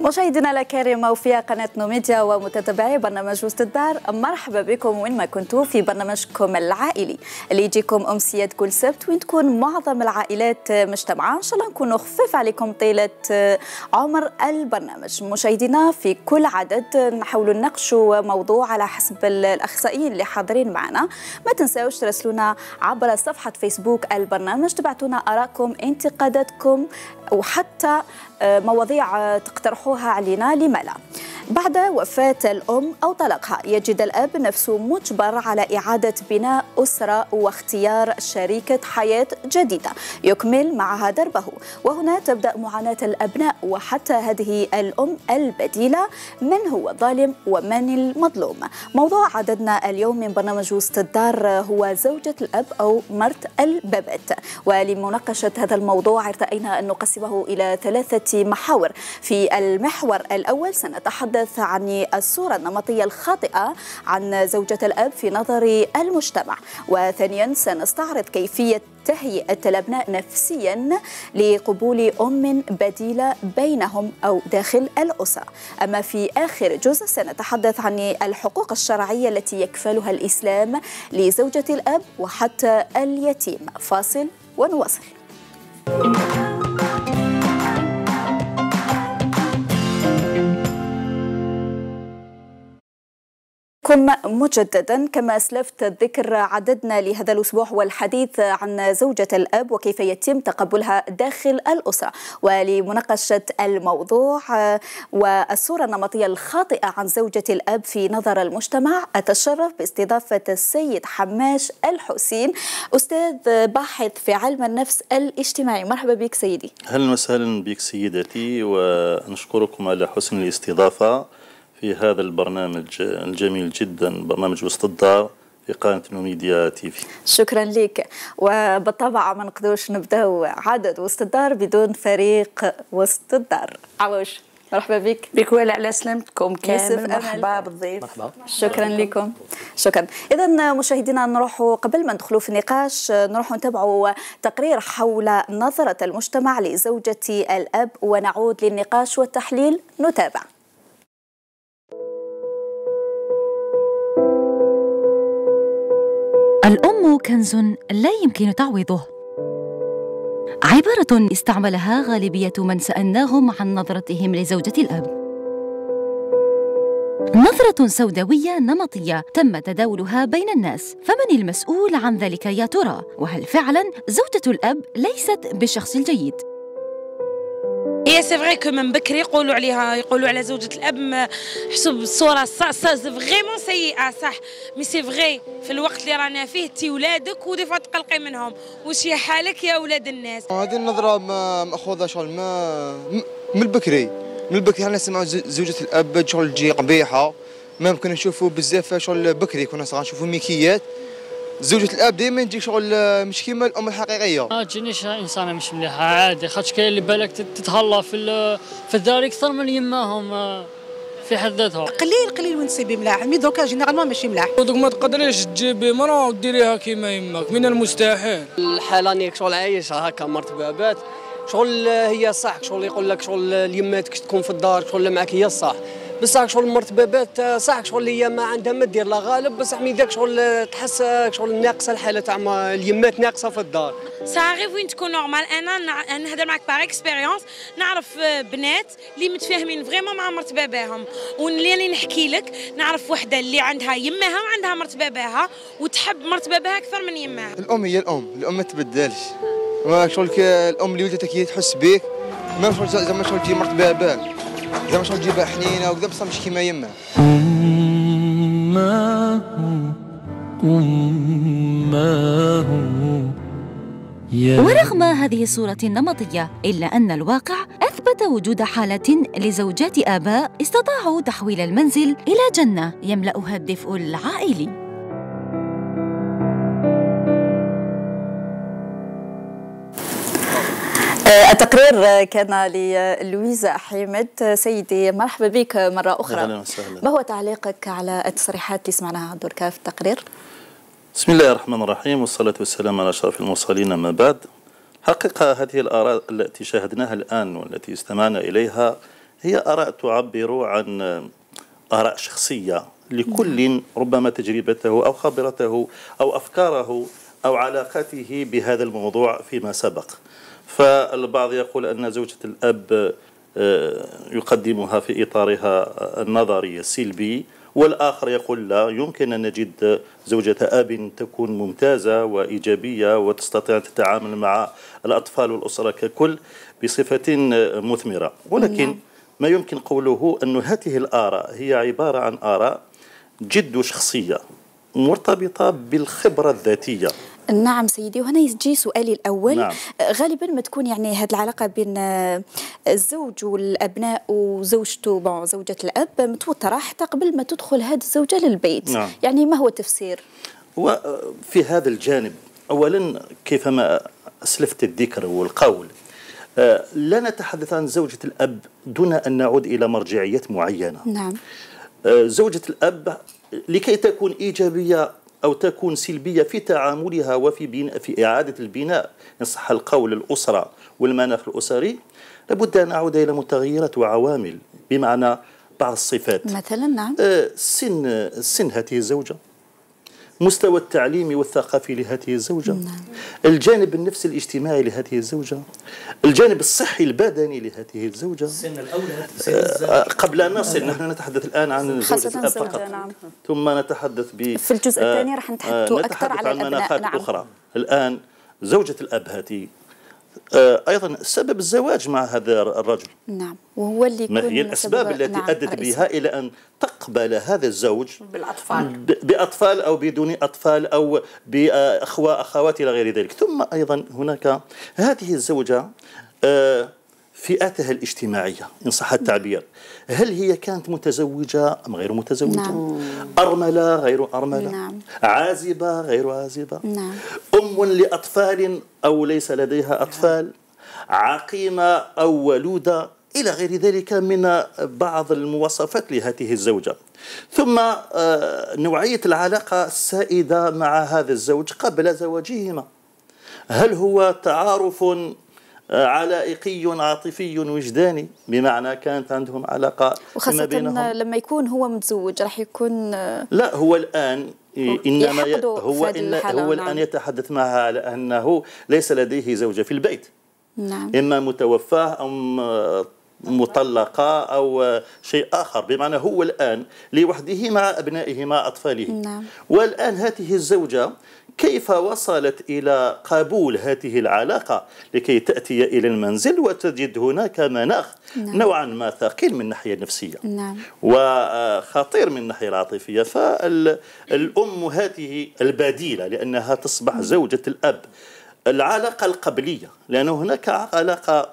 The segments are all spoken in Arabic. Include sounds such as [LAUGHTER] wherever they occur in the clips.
مشاهدينا الكرام وفي قناة نوميديا ومتتبعي برنامج وسط الدار مرحبا بكم وين ما كنتم في برنامجكم العائلي اللي يجيكم أمسيات كل سبت وين تكون معظم العائلات مجتمعة إن شاء الله نكونوا خفيف عليكم طيلة آه، عمر البرنامج مشاهدينا في كل عدد نحاولوا نناقشوا موضوع على حسب الأخصائيين اللي حاضرين معنا ما تنساوش ترسلونا عبر صفحة فيسبوك البرنامج تبعتونا آرائكم انتقاداتكم وحتى آه، مواضيع تقترحوها علينا لما لا بعد وفاة الأم أو طلاقها يجد الأب نفسه مجبر على إعادة بناء أسرة واختيار شريكة حياة جديدة يكمل معها دربه وهنا تبدأ معاناة الأبناء وحتى هذه الأم البديلة من هو الظالم ومن المظلوم موضوع عددنا اليوم من برنامج وسط الدار هو زوجة الأب أو مرت الببت ولمناقشة هذا الموضوع ارتأينا أن نقسمه إلى ثلاثة محاور في المحور الأول سنتحدث عن الصورة النمطية الخاطئة عن زوجة الأب في نظر المجتمع وثانيا سنستعرض كيفية تهيئة الأبناء نفسيا لقبول أم بديلة بينهم أو داخل الأسرة أما في آخر جزء سنتحدث عن الحقوق الشرعية التي يكفلها الإسلام لزوجة الأب وحتى اليتيم فاصل ونواصل بكم مجددا كما أسلفت ذكر عددنا لهذا الأسبوع والحديث عن زوجة الأب وكيف يتم تقبلها داخل الأسرة ولمناقشة الموضوع والصورة النمطية الخاطئة عن زوجة الأب في نظر المجتمع أتشرف باستضافة السيد حماش الحسين أستاذ باحث في علم النفس الاجتماعي مرحبا بك سيدي أهلا وسهلا بك سيدتي ونشكركم على حسن الاستضافة في هذا البرنامج الجميل جدا برنامج وسط الدار في قناه نوميديا تيفي شكرا لك وبالطبع ما نقدوش نبداو عدد وسط الدار بدون فريق وسط الدار عوش مرحبا بك بك ولا على سلامتكم كامل مرحبا بالضيف مرحبا. شكرا لكم شكرا اذا مشاهدينا نروحوا قبل ما ندخلوا في النقاش نروحوا نتابعوا تقرير حول نظره المجتمع لزوجه الاب ونعود للنقاش والتحليل نتابع الأم كنز لا يمكن تعويضه عبارة استعملها غالبية من سألناهم عن نظرتهم لزوجة الأب نظرة سوداوية نمطية تم تداولها بين الناس فمن المسؤول عن ذلك يا ترى؟ وهل فعلا زوجة الأب ليست بالشخص الجيد؟ هي سي فغي كو من بكري يقولوا عليها يقولوا على زوجة الأب حسب الصورة فغيمون سيئة صح مي سي فغي في الوقت اللي رانا فيه تي ولادك فوا تقلقي منهم واش هي حالك يا ولاد الناس هذه النظرة مأخوذة شغل ما من البكري من البكري حنا نسمعوا زوجة الأب شغل تجي قبيحة ما يمكن نشوفوا بزاف شغل بكري كنا صغار نشوفوا ميكيات زوجة الاب دائما تجيك شغل آه، مش كيما الام الحقيقيه ما تجينيش انسانه مش مليحه عادي خاطش كاين اللي بالك تتهلا في في الدار اكثر من يماهم آه، في حد ذاتها قليل قليل وين تصيبي ملاح مي دوكا جينيرالمون ماشي ملاح دوك ما تقدريش تجيبي مرا وديريها كيما يماك من المستحيل الحاله راني شغل عايشه هكا مرت بابات شغل هي صح شغل يقول لك شغل يماتك تكون في الدار شغل معك هي صح بصح شغل المرتببات صح شغل هي ما عندها ما دير لا غالب بصح مي داك شغل تحس شغل ناقصه الحاله تاع اليمات ناقصه في الدار غير وين تكون نورمال انا نهضر معك باغ اكسبيريونس نعرف آه، بنات اللي متفاهمين فريمون مع مرت باباهم واللي اللي نحكي لك نعرف وحده اللي عندها يماها وعندها مرت باباها وتحب مرت باباها اكثر من يماها الام هي الام الام ما تبدلش شغل الام اللي ولدتك هي تحس بيك ما شغل زعما شغل تجي مرت باباك زعما شغل تجيبها حنينه وكذا بصح مش كيما يما ورغم هذه الصورة النمطية إلا أن الواقع أثبت وجود حالة لزوجات آباء استطاعوا تحويل المنزل إلى جنة يملأها الدفء العائلي آه، التقرير كان للويزا حمد آه، سيدي مرحبا بك مرة أخرى أهلا وسهلا ما هو تعليقك على التصريحات اللي سمعناها دركا في التقرير؟ بسم الله الرحمن الرحيم والصلاة والسلام على أشرف المرسلين أما بعد حقيقة هذه الآراء التي شاهدناها الآن والتي استمعنا إليها هي آراء تعبر عن آراء شخصية لكل نعم. ربما تجربته أو خبرته أو أفكاره أو علاقته بهذا الموضوع فيما سبق فالبعض يقول أن زوجة الأب آه، يقدمها في إطارها النظري السلبي والآخر يقول لا يمكن أن نجد زوجة أب تكون ممتازة وإيجابية وتستطيع أن تتعامل مع الأطفال والأسرة ككل بصفة مثمرة ولكن نعم. ما يمكن قوله أن هذه الآراء هي عبارة عن آراء جد شخصية مرتبطة بالخبرة الذاتية نعم سيدي وهنا يجي سؤالي الاول نعم. آه، غالبا ما تكون يعني هذه العلاقه بين آه، الزوج والابناء وزوجته بون زوجه الاب متوتره حتى قبل ما تدخل هذه الزوجه للبيت نعم. يعني ما هو التفسير آه، في هذا الجانب اولا كيفما اسلفت الذكر والقول لا نتحدث عن زوجة الأب دون أن نعود إلى مرجعيات معينة نعم زوجة الأب لكي تكون إيجابية أو تكون سلبية في تعاملها وفي بناء في إعادة البناء إن صح القول الأسرة والمناخ الأسري لابد أن أعود إلى متغيرات وعوامل بمعنى بعض الصفات مثلا نعم آه، سن سن هذه الزوجة مستوى التعليمي والثقافي لهذه الزوجة نعم. الجانب النفسي الاجتماعي لهذه الزوجة الجانب الصحي البدني لهذه الزوجة سن الأولى آه، قبل أن نصل نحن نتحدث الآن عن الزوجة فقط نعم. ثم نتحدث ب في الجزء الثاني راح آه، نتحدث أكثر آه، عن, عن مناخات نعم. أخرى الآن زوجة الأب هذه آه، ايضا سبب الزواج مع هذا الرجل نعم وهو اللي ما هي الاسباب التي نعم ادت بها الى ان تقبل هذا الزوج بالاطفال باطفال او بدون اطفال او باخوه اخوات الى غير ذلك ثم ايضا هناك هذه الزوجه آه فئاتها الاجتماعية إن صح التعبير هل هي كانت متزوجة أم غير متزوجة نعم. أرملة غير أرملة نعم. عازبة غير عازبة نعم. أم لأطفال أو ليس لديها أطفال نعم. عقيمة أو ولودة إلى غير ذلك من بعض المواصفات لهذه الزوجة ثم آه، نوعية العلاقة السائدة مع هذا الزوج قبل زواجهما هل هو تعارف آه، علائقي عاطفي وجداني بمعنى كانت عندهم علاقة وخاصة بينهم لما يكون هو متزوج راح يكون آه، لا هو الآن إنما هو, إن هو الآن نعم. يتحدث معها على أنه ليس لديه زوجة في البيت نعم. إما متوفاة أو آه، مطلقة أو شيء آخر بمعنى هو الآن لوحده مع أبنائه مع أطفاله نعم. والآن هذه الزوجة كيف وصلت إلى قبول هذه العلاقة لكي تأتي إلى المنزل وتجد هناك مناخ نعم. نوعا ما ثقيل من الناحية النفسية نعم. وخطير من الناحية العاطفية فالأم هذه البديلة لأنها تصبح نعم. زوجة الأب العلاقة القبلية لأن هناك علاقة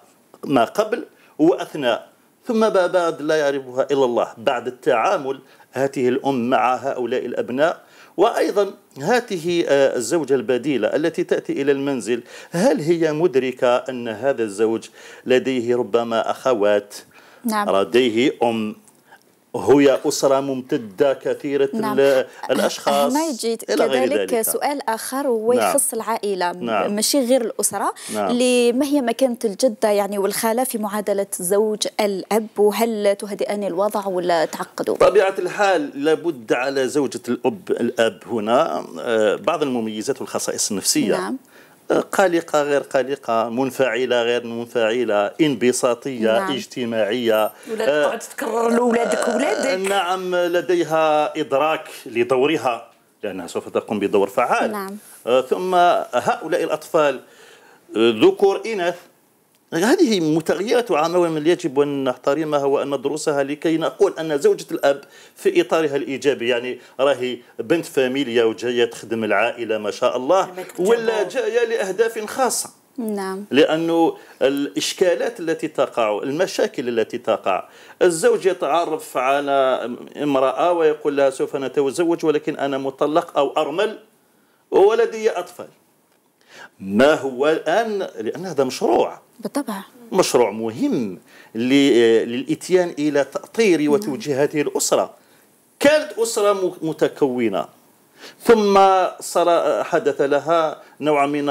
ما قبل وأثناء ثم بعد لا يعرفها إلا الله بعد التعامل هذه الأم مع هؤلاء الأبناء وأيضا هذه آه، الزوجة البديلة التي تأتي إلى المنزل هل هي مدركة أن هذا الزوج لديه ربما أخوات نعم. لديه أم هي أسرة ممتدة كثيرة نعم. الأشخاص ما يجي كذلك سؤال آخر هو نعم. يخص العائلة نعم. ماشي غير الأسرة نعم. اللي ما هي مكانة الجدة يعني والخالة في معادلة زوج الأب وهل تهدئان الوضع ولا تعقدوا طبيعة الحال لابد على زوجة الأب الأب هنا آه، بعض المميزات والخصائص النفسية نعم. قلقة غير قلقة منفعلة غير منفعلة انبساطية نعم. اجتماعية ولا آه، تقعد تكرر لأولادك آه، ولادك نعم لديها إدراك لدورها لأنها سوف تقوم بدور فعال نعم. آه، ثم هؤلاء الأطفال ذكور إناث هذه متغيرات عامة من يجب أن نحترمها وأن ندرسها لكي نقول أن زوجة الأب في إطارها الإيجابي يعني راهي بنت فاميليا وجاية تخدم العائلة ما شاء الله ولا جاية لأهداف خاصة نعم لأنه الإشكالات التي تقع المشاكل التي تقع الزوج يتعرف على امرأة ويقول لها سوف نتزوج ولكن أنا مطلق أو أرمل وولدي أطفال ما هو الآن لأن هذا مشروع بالطبع مشروع مهم للاتيان الى تاطير وتوجيه هذه الاسره كانت اسره متكونه ثم صار حدث لها نوع من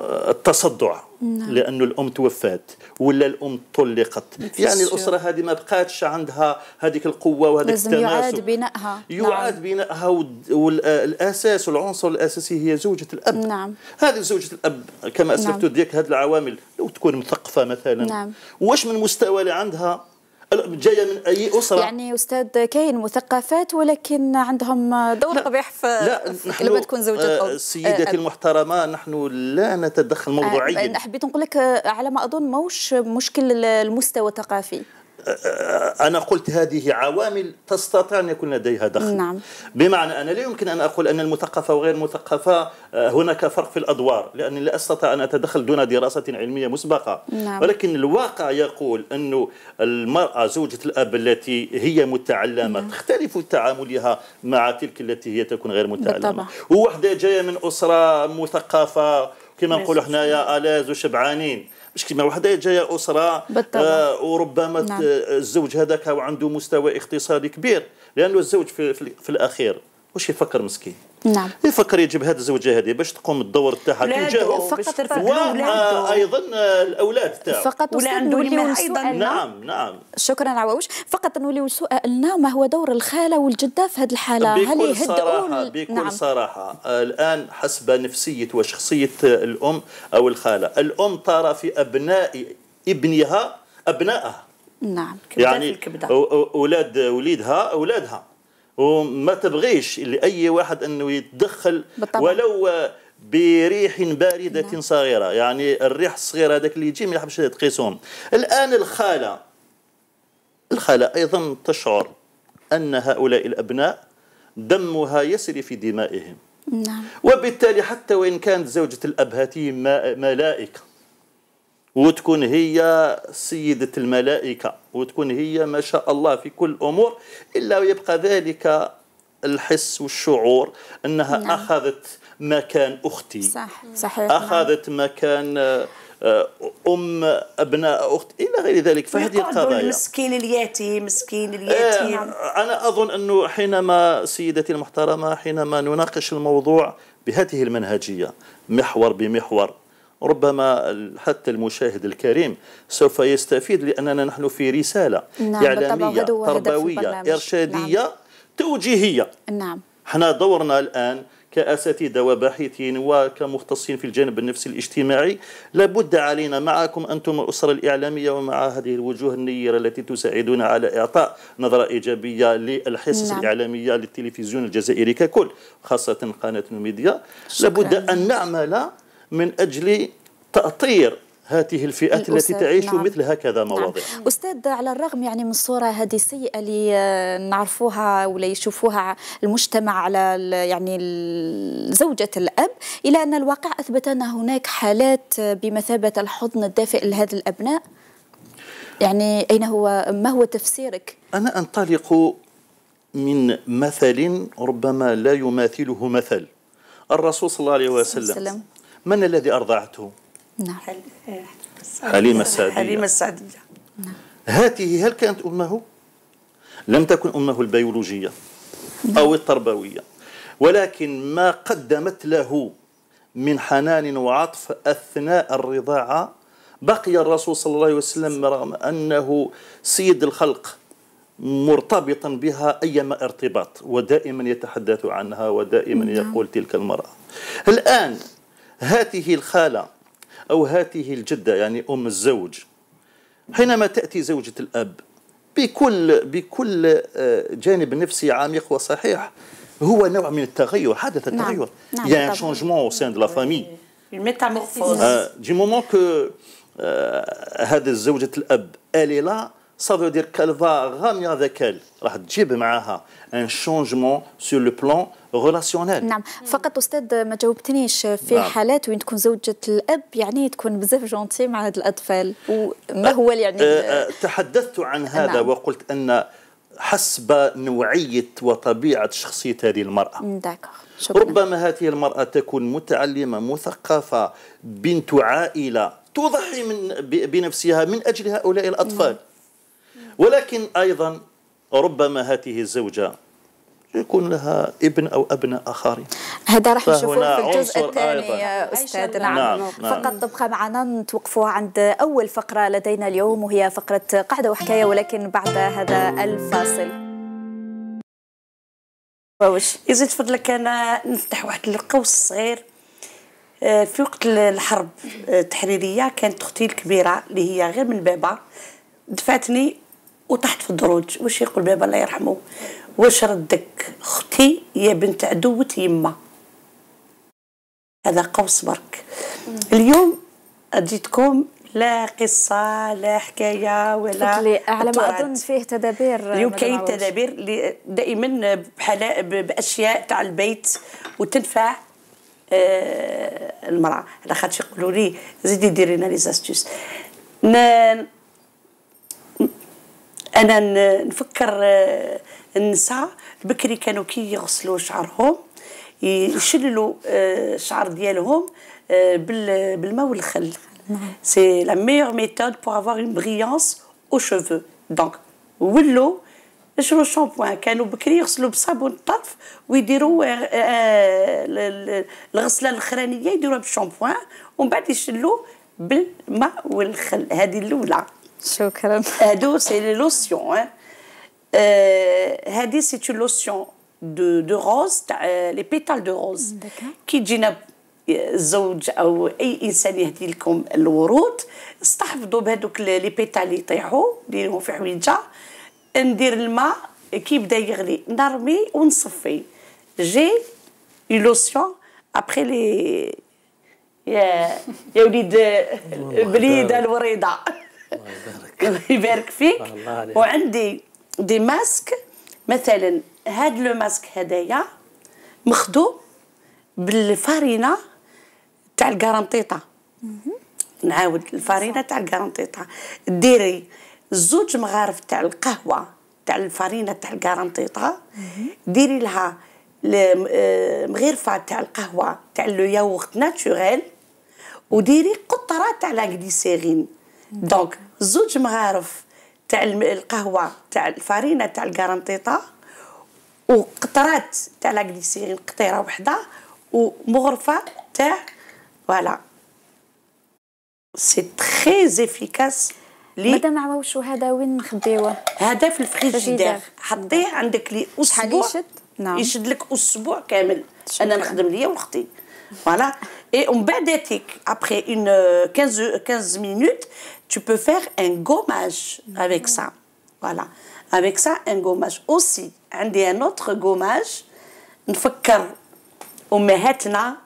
التصدع نعم. لانه الام توفات ولا الام طلقت يعني الاسره هذه ما بقاتش عندها هذيك القوه وهذاك التماسك يعاد بنائها يعاد نعم. بنائها والاساس والعنصر الاساسي هي زوجه الاب نعم هذه زوجه الاب كما اسلفت نعم. ديك هذه العوامل لو تكون مثقفه مثلا نعم. واش من مستوى اللي عندها جايه من اي اسره يعني استاذ كاين مثقفات ولكن عندهم دور قبيح في لا نحن لما تكون زوجة او آه، سيدتي آه، آه. المحترمه نحن لا نتدخل موضوعيا آه حبيت نقول لك على ما اظن موش مشكل المستوى الثقافي أنا قلت هذه عوامل تستطيع أن يكون لديها دخل نعم. بمعنى أنا لا يمكن أن أقول أن المثقفة وغير المثقفة آه، هناك فرق في الأدوار لأني لا أستطيع أن أتدخل دون دراسة علمية مسبقة نعم. ولكن الواقع يقول أن المرأة زوجة الأب التي هي متعلمة نعم. تختلف تعاملها مع تلك التي هي تكون غير متعلمة بالطبع. ووحدة جاية من أسرة مثقفة كما نقولوا حنايا ألاز وشبعانين مش كيما وحده جايه اسره بالطبع. آه وربما نعم. الزوج هذاك وعنده مستوى اقتصادي كبير لانه الزوج في, في, في الاخير واش يفكر مسكين نعم يفكر يجيب هذه الزوجه هذه باش تقوم الدور تاعها تجاهه فقط ايضا الاولاد تاعو فقط نوليو ايضا نعم. نعم نعم شكرا عواوش فقط نوليو سؤالنا نعم، ما هو دور الخاله والجده في هذه الحاله هل يهدئوا بكل نعم. صراحه الان حسب نفسيه وشخصيه الام او الخاله الام ترى في ابناء ابنها ابنائها نعم كبدة يعني الكبدة. اولاد وليدها اولادها وما تبغيش لاي واحد انه يتدخل بالطبع. ولو بريح بارده نعم. صغيره يعني الريح الصغيره هذاك اللي يجي ما يحبش تقيسهم الان الخاله الخاله ايضا تشعر ان هؤلاء الابناء دمها يسري في دمائهم نعم. وبالتالي حتى وان كانت زوجه الاب هاتي ملائكه وتكون هي سيدة الملائكة وتكون هي ما شاء الله في كل الأمور إلا ويبقى ذلك الحس والشعور أنها نعم. أخذت مكان أختي صح. صحيح نعم. أخذت نعم. مكان آه، ام ابناء اخت الى غير ذلك فهذه القضايا المسكين اليتيم مسكين آه، اليتيم آه انا اظن انه حينما سيدتي المحترمه حينما نناقش الموضوع بهذه المنهجيه محور بمحور ربما حتى المشاهد الكريم سوف يستفيد لأننا نحن في رسالة نعم إعلامية تربوية إرشادية نعم. توجيهية نعم احنا دورنا الآن كأساتذة وباحثين وكمختصين في الجانب النفسي الاجتماعي لابد علينا معكم أنتم الأسرة الإعلامية ومع هذه الوجوه النيرة التي تساعدون على إعطاء نظرة إيجابية للحصص نعم. الإعلامية للتلفزيون الجزائري ككل خاصة قناة نوميديا لابد أن نعمل من أجل تأطير هذه الفئات التي تعيش نعم. مثل هكذا نعم. مواضيع نعم. أستاذ على الرغم يعني من الصورة هذه السيئة اللي آه، نعرفوها ولا يشوفوها المجتمع على يعني زوجة الأب إلى أن الواقع أثبت أن هناك حالات آه، بمثابة الحضن الدافئ لهذا الأبناء يعني أين هو ما هو تفسيرك؟ أنا أنطلق من مثل ربما لا يماثله مثل الرسول صلى الله عليه وسلم من الذي أرضعته؟ نعم آه، حليمة السعدية حليمة السعدية نعم. هاته هل كانت أمه؟ لم تكن أمه البيولوجية أو التربوية ولكن ما قدمت له من حنان وعطف أثناء الرضاعة بقي الرسول صلى الله عليه وسلم رغم أنه سيد الخلق مرتبطا بها أيما ارتباط ودائما يتحدث عنها ودائما نعم. يقول تلك المرأة الآن هاته الخالة أو هاته الجدة يعني أم الزوج حينما تأتي زوجة الأب بكل بكل آه، جانب نفسي عميق وصحيح هو نوع من التغير حدث نعم، التغير نعم. نعم. y او سان دو لا فامي الميتامورفوز دي مومون كو هذا زوجة الأب اليلا ça veut dire qu'elle va ramener avec elle راح تجيب معاها ان شونجمون سور لو بلون ريلاسيونيل نعم فقط استاذ ما جاوبتنيش في نعم. حالات وين تكون زوجة الاب يعني تكون بزاف جونتي مع هاد الاطفال وما أه، هو يعني أه أه تحدثت عن هذا نعم. وقلت ان حسب نوعية وطبيعة شخصية هذه المرأة داكوغ ربما هذه المرأة تكون متعلمة مثقفة بنت عائلة تضحي من بنفسها من أجل هؤلاء الأطفال مم. ولكن أيضا ربما هذه الزوجة يكون لها ابن او ابناء اخرين هذا راح نشوفوه في الجزء الثاني يا استاذ نعم. نعم. نعم فقط تبقى معنا نتوقفوا عند اول فقره لدينا اليوم وهي فقره قاعده وحكايه ولكن بعد هذا الفاصل واش يزيد فضلك انا نفتح واحد القوس صغير آه، في وقت الحرب آه، التحريريه كانت اختي الكبيره اللي هي غير من بابا دفعتني وطحت في الدروج واش يقول بابا الله يرحمه واش ردك اختي يا بنت عدوة يما هذا قوس برك اليوم جيتكم لا قصة لا حكاية ولا على ما أظن فيه تدابير اليوم كاين تدابير دائما بحلا بأشياء تاع البيت وتنفع آه المرأة على خاطر يقولوا لي زيدي ديري لنا لي زاستيس انا نفكر النساء آه، بكري كانوا كي يغسلوا شعرهم يشللوا الشعر آه، ديالهم آه، بالماء والخل سي لا ميور ميثود بور افوار اون بريونس او شوفو دونك ولو يشرو الشامبوان كانوا بكري يغسلوا بصابون الطرف ويديروا الغسله الاخرانيه يديروها بالشامبوان ومن بعد يشلوا بالماء والخل هذه الاولى شكرا [LAUGHS] هادو سي لي لوسيون هادي سي تو لوسيون دو دو روز تاع لي بيتال دو روز كي تجينا الزوج او اي انسان يهدي لكم الورود استحفظوا بهذوك لي بيتال اللي يطيحوا ديرهم في حويجه ندير الماء كي يبدا يغلي نرمي ونصفي جي لوسيون ابخي لي يا يا وليد البليده [LAUGHS] الوريده الله يبارك [LAUGHS] الله يبارك فيك الله وعندي دي ماسك مثلا هاد لو ماسك هدايا مخدوم بالفارينه تاع القرنطيطه نعاود الفارينه تاع القرنطيطه ديري زوج مغارف تاع القهوه تاع الفارينه تاع القرنطيطه ديري لها آه، مغرفه تاع القهوه تاع لو ياغورت ناتشوغيل وديري قطره تاع لا دونك زوج مغارف تاع القهوه تاع الفرينه تاع الكارانتيطه وقطرات تاع لاكليسيرين قطيره وحده ومغرفه تاع فوالا سي تري زيفيكاس لي مادام عواوش هذا وين نخبيوه هذا في الفريجيدير حطيه عندك لي اسبوع يشد نعم يشد لك اسبوع كامل انا نخدم ليا وختي فوالا اي ومن بعد هذيك ابخي اون 15 15 مينوت Tu peux faire un gommage avec mm-hmm. ça. Voilà. Avec ça, un gommage. Aussi, un autre gommage, نفكر أمهاتنا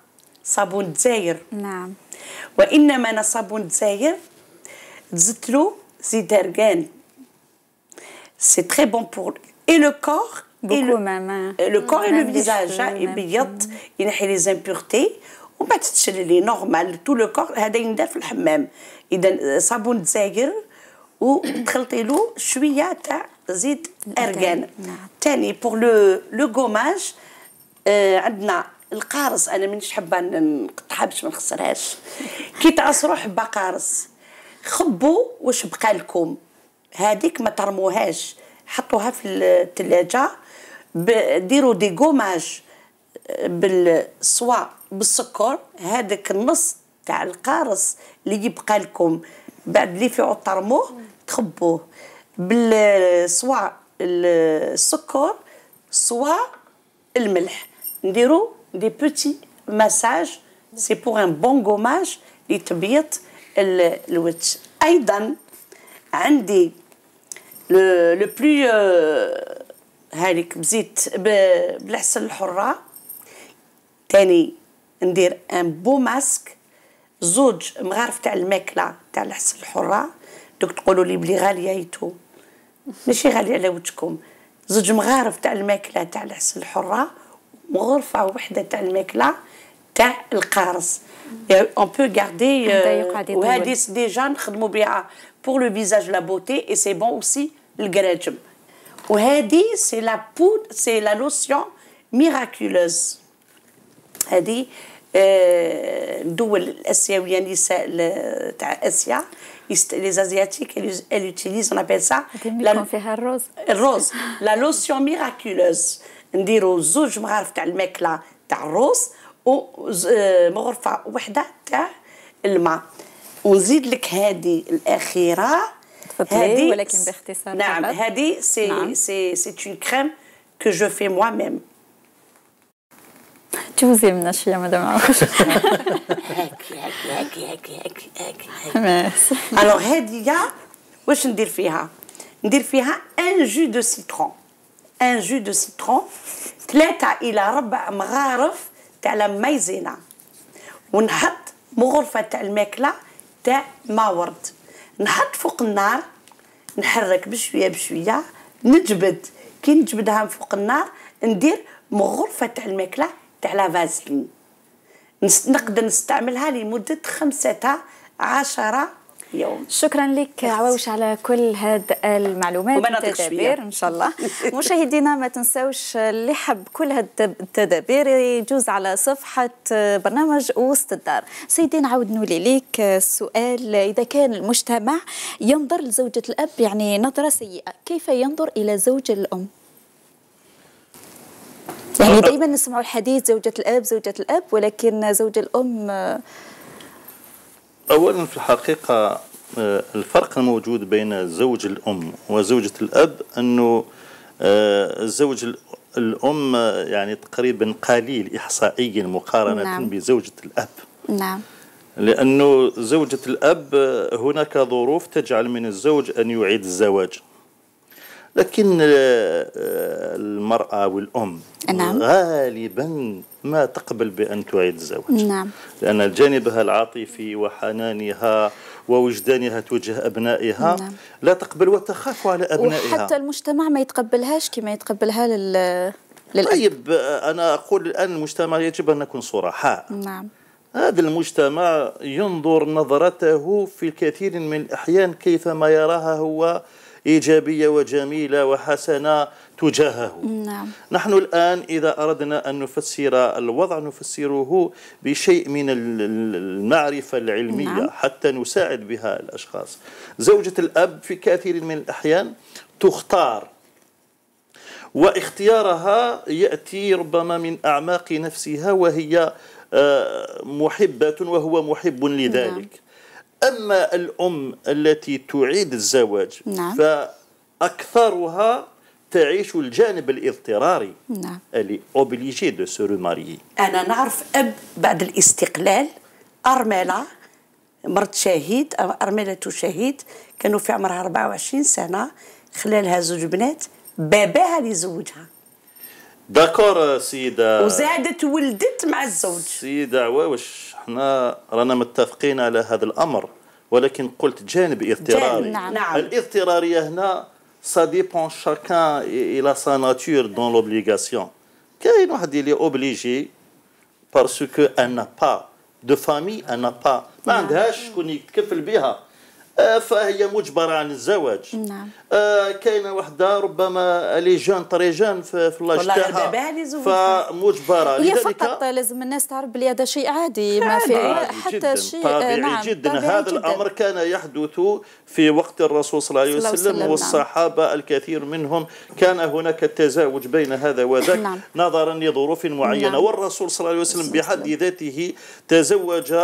صابون دزاير نعم وإنما أنا Et un sabon de هرقان C'est très bon pour et le corps et le, hein. le corps et le visage. Hein, mm-hmm. il y a les impuretés. ومن بعد تتشللي نورمال تو لو كور هذا يندار في الحمام اذا صابون تزاير وتخلطي له شويه تاع زيت ارغان ثاني بور لو لو غوماج عندنا القارص انا مانيش حابه نقطعها باش ما نخسرهاش كي تعصرو حبه قارص خبوا واش بقى لكم هذيك ما ترموهاش حطوها في الثلاجه ديروا دي غوماج بالصوا بالسكر هذاك النص تاع القارص اللي يبقى لكم بعد اللي فيه عطرموه تخبوه بالصوا السكر صوا الملح نديرو دي بوتي مساج سي بور ان بون غوماج لتبييض الوجه ايضا عندي لو بلو هاليك آه، بزيت بالعسل الحره تاني ندير ان بو ماسك زوج مغارف تاع الماكله تاع الحس الحره دوك تقولوا لي بلي غاليه ايتو ماشي غاليه على وجهكم زوج مغارف تاع الماكله تاع الحس الحره وغرفه وحده تاع الماكله تاع القارص اون بو غاردي وهذه ديجا نخدموا بها بور لو فيزاج لا بوتي اي سي بون اوسي القراجم وهذه سي لا بود سي لا لوسيون ميراكولوز هذه آه، الدول الاسيويه نساء تاع اسيا لي زازياتيك ال يوتيليز on appelle سا فيها الروز الروز لا لوسيون ميراكولوز نديرو زوج مغارف تاع الماكله تاع الروز و آه، مغرفه وحده تاع الماء ونزيد لك هذه الاخيره هذه ولكن باختصار نعم هذه سي سي سي اون كريم كو جو في موا ميم جوزي من الشيء ما دام ميرسي الوغ هذه واش ندير فيها ندير فيها ان جو دو سيترون ان جو دو سيترون ثلاثة إلى ربع مغارف تاع المايزينا ونحط مغرفة تاع الماكلة تاع ما ورد نحط فوق النار نحرك بشوية بشوية نجبد كي نجبدها فوق النار ندير مغرفة تاع الماكلة تاع لافازلين نقدر نستعملها لمده خمسة عشرة يوم شكرا لك عواوش على كل هاد المعلومات والتدابير ان شاء الله [LAUGHS] مشاهدينا ما تنساوش اللي حب كل هاد التدابير يجوز على صفحه برنامج وسط الدار سيدي نعاود نولي ليك السؤال اذا كان المجتمع ينظر لزوجه الاب يعني نظره سيئه كيف ينظر الى زوج الام يعني دائما نسمع الحديث زوجة الأب زوجة الأب ولكن زوج الأم آه. أولا في الحقيقة آه، الفرق الموجود بين زوج الأم وزوجة الأب أنه آه، زوج الأم يعني تقريبا قليل إحصائيا مقارنة نعم. بزوجة الأب نعم لأنه زوجة الأب هناك ظروف تجعل من الزوج أن يعيد الزواج لكن آه، آه، المرأة والأم نعم. غالبا ما تقبل بأن تعيد الزواج نعم. لأن جانبها العاطفي وحنانها ووجدانها تجاه أبنائها نعم. لا تقبل وتخاف على أبنائها وحتى المجتمع ما يتقبلهاش كما يتقبلها لل... للأب طيب آه، أنا أقول الآن المجتمع يجب أن نكون صرحاء نعم هذا المجتمع ينظر نظرته في الكثير من الأحيان كيفما يراها هو إيجابية وجميلة وحسنة تجاهه نعم. نحن الآن إذا أردنا أن نفسر الوضع نفسره بشيء من المعرفة العلمية نعم. حتى نساعد بها الأشخاص زوجة الأب في كثير من الأحيان تختار واختيارها يأتي ربما من أعماق نفسها وهي آه، محبة وهو محب لذلك نعم. أما الأم التي تعيد الزواج نعم. فأكثرها تعيش الجانب الاضطراري نعم اللي اوبليجي دو سو روماريي انا نعرف اب بعد الاستقلال ارمله مرت شهيد ارمله شهيد كانوا في عمرها 24 سنه خلالها زوج بنات باباها اللي زوجها داكور آه، سيدة وزادت ولدت مع الزوج سيدة عواوش احنا رانا متفقين على هذا الأمر ولكن قلت جانب اضطراري جانب نعم. نعم. الاضطرارية هنا سا ديبون شاكان إلى سا ناتور دون لوبليغاسيون كاين واحد اللي اوبليجي باسكو أنا با دو فامي أنا با ما نعم. عندهاش شكون يتكفل بها آه، فهي مجبرة عن الزواج نعم آه، كاينه وحده ربما لي جون طري جون في لاج تاعها فمجبره هي فقط لازم الناس تعرف بلي هذا شيء عادي ما في حتى جداً. شيء طبيعي نعم جدا طبيعي هذا جداً. الامر كان يحدث في وقت الرسول صلى الله عليه وسلم نعم. والصحابه نعم. الكثير منهم كان هناك التزاوج بين هذا وذاك نعم. نظرا لظروف معينه نعم. والرسول صلى الله عليه وسلم بحد ذاته تزوج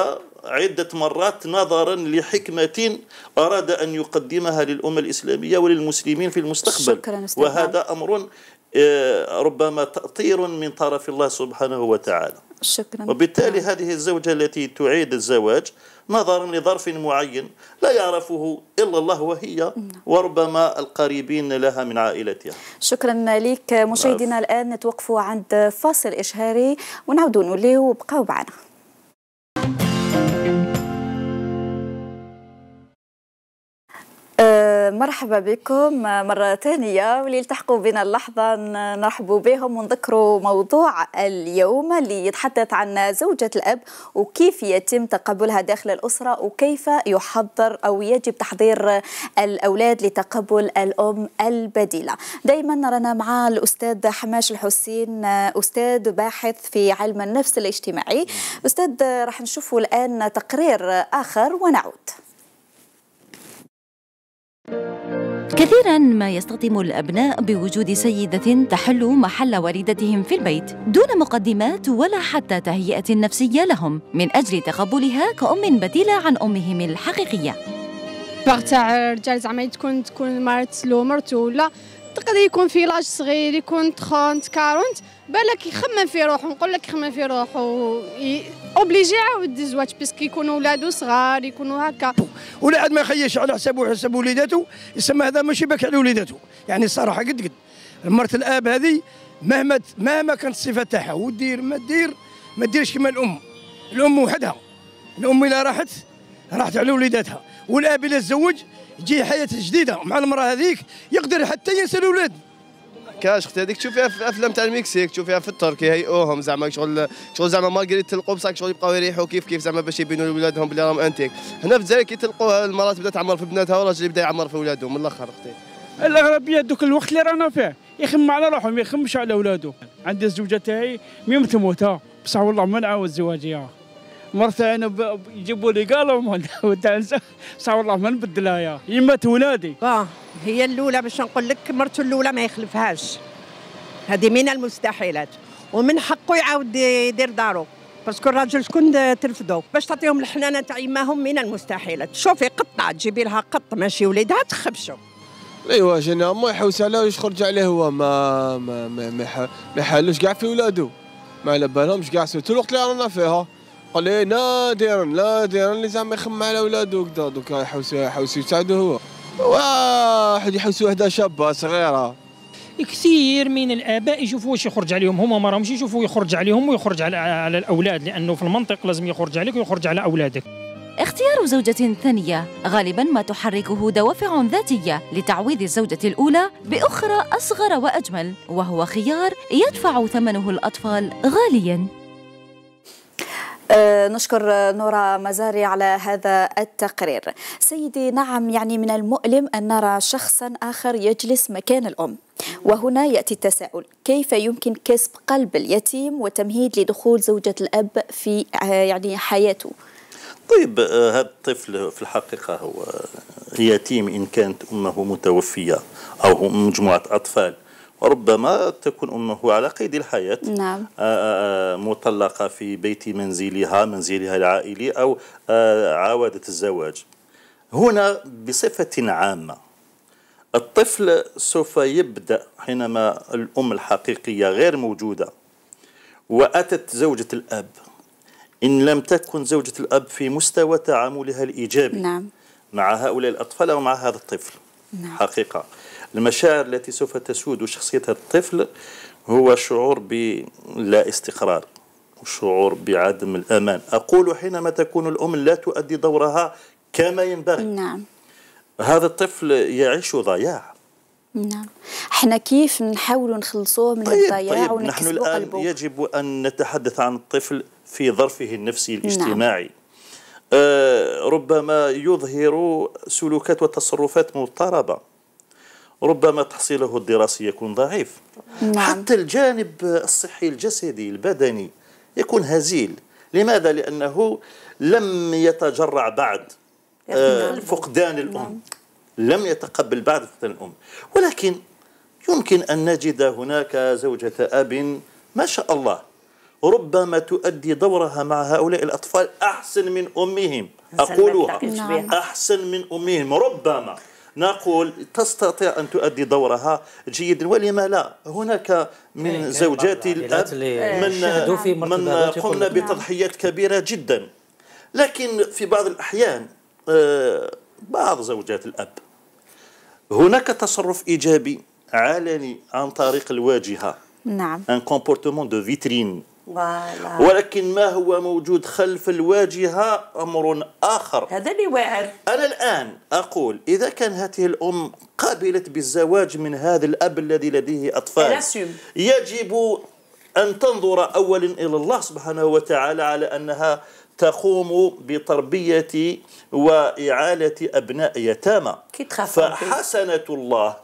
عده مرات نظرا لحكمه اراد ان يقدمها للامه الاسلاميه ولل المسلمين في المستقبل شكرا نعم. وهذا أمر آه، ربما تأطير من طرف الله سبحانه وتعالى شكرا وبالتالي هذه الزوجة التي تعيد الزواج نظرا لظرف معين لا يعرفه إلا الله وهي نعم. وربما القريبين لها من عائلتها شكرا لك مشاهدينا نعم. الآن نتوقف عند فاصل إشهاري ونعود نوليه وبقاو معنا مرحبا بكم مرة ثانية واللي التحقوا بنا اللحظة نرحبوا بهم ونذكروا موضوع اليوم اللي يتحدث عن زوجة الأب وكيف يتم تقبلها داخل الأسرة وكيف يحضر أو يجب تحضير الأولاد لتقبل الأم البديلة دايما رانا مع الأستاذ حماش الحسين أستاذ باحث في علم النفس الاجتماعي أستاذ راح نشوفوا الآن تقرير آخر ونعود كثيرا ما يصطدم الابناء بوجود سيده تحل محل والدتهم في البيت دون مقدمات ولا حتى تهيئه نفسيه لهم من اجل تقبلها كأم بديله عن امهم الحقيقيه باغ تاع الرجال زعما تكون تكون مرت لو مرته ولا تقدر يكون في لاج صغير يكون 30 40 بالك يخمم في روحه نقول لك يخمم في روحه اوبليجي يعاود الزواج باسكو يكونوا ولادو صغار يكونوا هكا ولا عاد ما يخيش على حسابه حساب وليداته يسمى هذا ماشي باك على وليداته يعني الصراحه قد قد مرت الاب هذه مهما مهما كانت الصفه تاعها ودير ما دير ما ديرش كما الام الام وحدها الام الا راحت راحت على وليداتها والاب الا تزوج تجي حياه جديده مع المراه هذيك يقدر حتى ينسى الاولاد كاش اختي هذيك تشوفيها في الافلام تاع المكسيك تشوفيها في الترك يهيئوهم زعما شغل شغل زعما مارغريت تلقوا بصح شغل يبقاو يريحوا كيف كيف زعما باش يبينوا لولادهم بلي راهم انتيك هنا في الجزائر كي تلقوا المرات تبدا تعمر في بناتها والراجل يبدا يعمر في ولاده من الاخر اختي الاغلبيه دوك الوقت اللي رانا فيه يخمم على روحهم ما يخمش على ولاده عندي الزوجه تاعي ميم تموت بصح والله ما نعاود زواجي مرة انا يجيبوا لي قالوا صار [LAUGHS] الله ما نبدلها يا يما تولادي اه هي الاولى باش نقول لك مرته الاولى ما يخلفهاش هذه من المستحيلات ومن حقه يعاود يدير دارو باسكو الراجل شكون ترفدو باش تعطيهم الحنانه تاع يماهم من المستحيلات شوفي قطه تجيبي لها قط ماشي وليدها تخبشو ايوا جينا ما يحوس على واش خرج عليه هو ما ما ما, ما يحلوش كاع في ولادو ما على بالهمش كاع الوقت اللي رانا فيها قال لي إيه، نادرا نادرا اللي زعما يخمم على ولادو وكذا دوكا يحوسوا يحوس يساعدو هو واحد يحوس وحده شابه صغيره كثير من الاباء يشوفوا واش يخرج عليهم هما ما راهمش يشوفوا يخرج عليهم ويخرج على, على الاولاد لانه في المنطق لازم يخرج عليك ويخرج على اولادك اختيار زوجة ثانية غالبا ما تحركه دوافع ذاتية لتعويض الزوجة الأولى بأخرى أصغر وأجمل وهو خيار يدفع ثمنه الأطفال غاليا آه، نشكر نورا مزاري على هذا التقرير سيدي نعم يعني من المؤلم أن نرى شخصا آخر يجلس مكان الأم وهنا يأتي التساؤل كيف يمكن كسب قلب اليتيم وتمهيد لدخول زوجة الأب في آه، يعني حياته طيب آه، هذا الطفل في الحقيقة هو يتيم إن كانت أمه متوفية أو مجموعة أطفال ربما تكون امه على قيد الحياه نعم. آه، آه، آه، مطلقه في بيت منزلها منزلها العائلي او عاودت الزواج هنا بصفه عامه الطفل سوف يبدا حينما الام الحقيقيه غير موجوده واتت زوجه الاب ان لم تكن زوجه الاب في مستوى تعاملها الايجابي نعم. مع هؤلاء الاطفال او مع هذا الطفل نعم. حقيقه المشاعر التي سوف تسود شخصية الطفل هو شعور بلا استقرار وشعور بعدم الأمان أقول حينما تكون الأم لا تؤدي دورها كما ينبغي نعم هذا الطفل يعيش ضياع نعم احنا كيف نحاول نخلصوه من طيب الضياع طيب نحن الآن قلبه. يجب أن نتحدث عن الطفل في ظرفه النفسي نعم. الاجتماعي نعم. آه ربما يظهر سلوكات وتصرفات مضطربة ربما تحصيله الدراسي يكون ضعيف نعم. حتى الجانب الصحي الجسدي البدني يكون هزيل لماذا؟ لأنه لم يتجرع بعد آه، فقدان الأم نعم. لم يتقبل بعد فقدان الأم ولكن يمكن أن نجد هناك زوجة أب ما شاء الله ربما تؤدي دورها مع هؤلاء الأطفال أحسن من أمهم أقولها نعم. أحسن من أمهم ربما نقول تستطيع أن تؤدي دورها جيدا ولما لا هناك من إيه، إيه، زوجات الأب من, من قمنا نعم. بتضحيات كبيرة جدا لكن في بعض الأحيان آه، بعض زوجات الأب هناك تصرف إيجابي علني عن طريق الواجهة نعم ان كومبورتمون دو فيترين ولكن ما هو موجود خلف الواجهة أمر آخر هذا اللي واعر أنا الآن أقول إذا كان هذه الأم قبلت بالزواج من هذا الأب الذي لديه أطفال يجب أن تنظر أولا إلى الله سبحانه وتعالى على أنها تقوم بتربية وإعالة أبناء يتامى فحسنة الله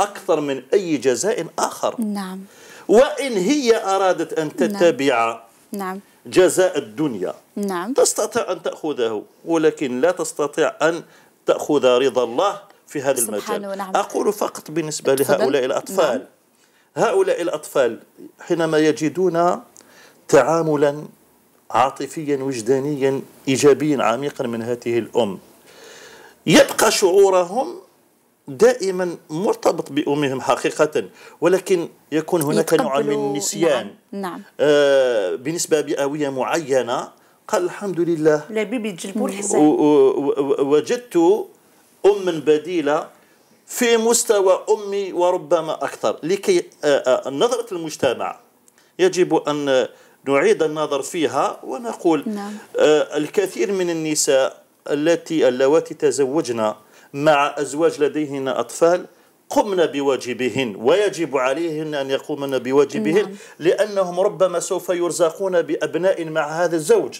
أكثر من أي جزاء آخر نعم وإن هي أرادت أن نعم. تتبع نعم جزاء الدنيا نعم تستطيع أن تأخذه ولكن لا تستطيع أن تأخذ رضا الله في هذا المجال نعم. أقول فقط بالنسبة اتفضل. لهؤلاء الأطفال نعم. هؤلاء الأطفال حينما يجدون تعاملا عاطفيا وجدانيا إيجابيا عميقا من هذه الأم يبقى شعورهم دائما مرتبط بأمهم حقيقة ولكن يكون هناك نوع من النسيان نعم. نعم. آه بنسبة بيئوية معينة قال الحمد لله لبيبي تجلبوا الحسن وجدت أما بديلة في مستوى أمي وربما أكثر لكي آه آه نظرة المجتمع يجب أن نعيد النظر فيها ونقول نعم. آه، الكثير من النساء التي اللواتي تزوجنا مع أزواج لديهن أطفال قمن بواجبهن ويجب عليهن أن يقومن بواجبهن نعم. لأنهم ربما سوف يرزقون بأبناء مع هذا الزوج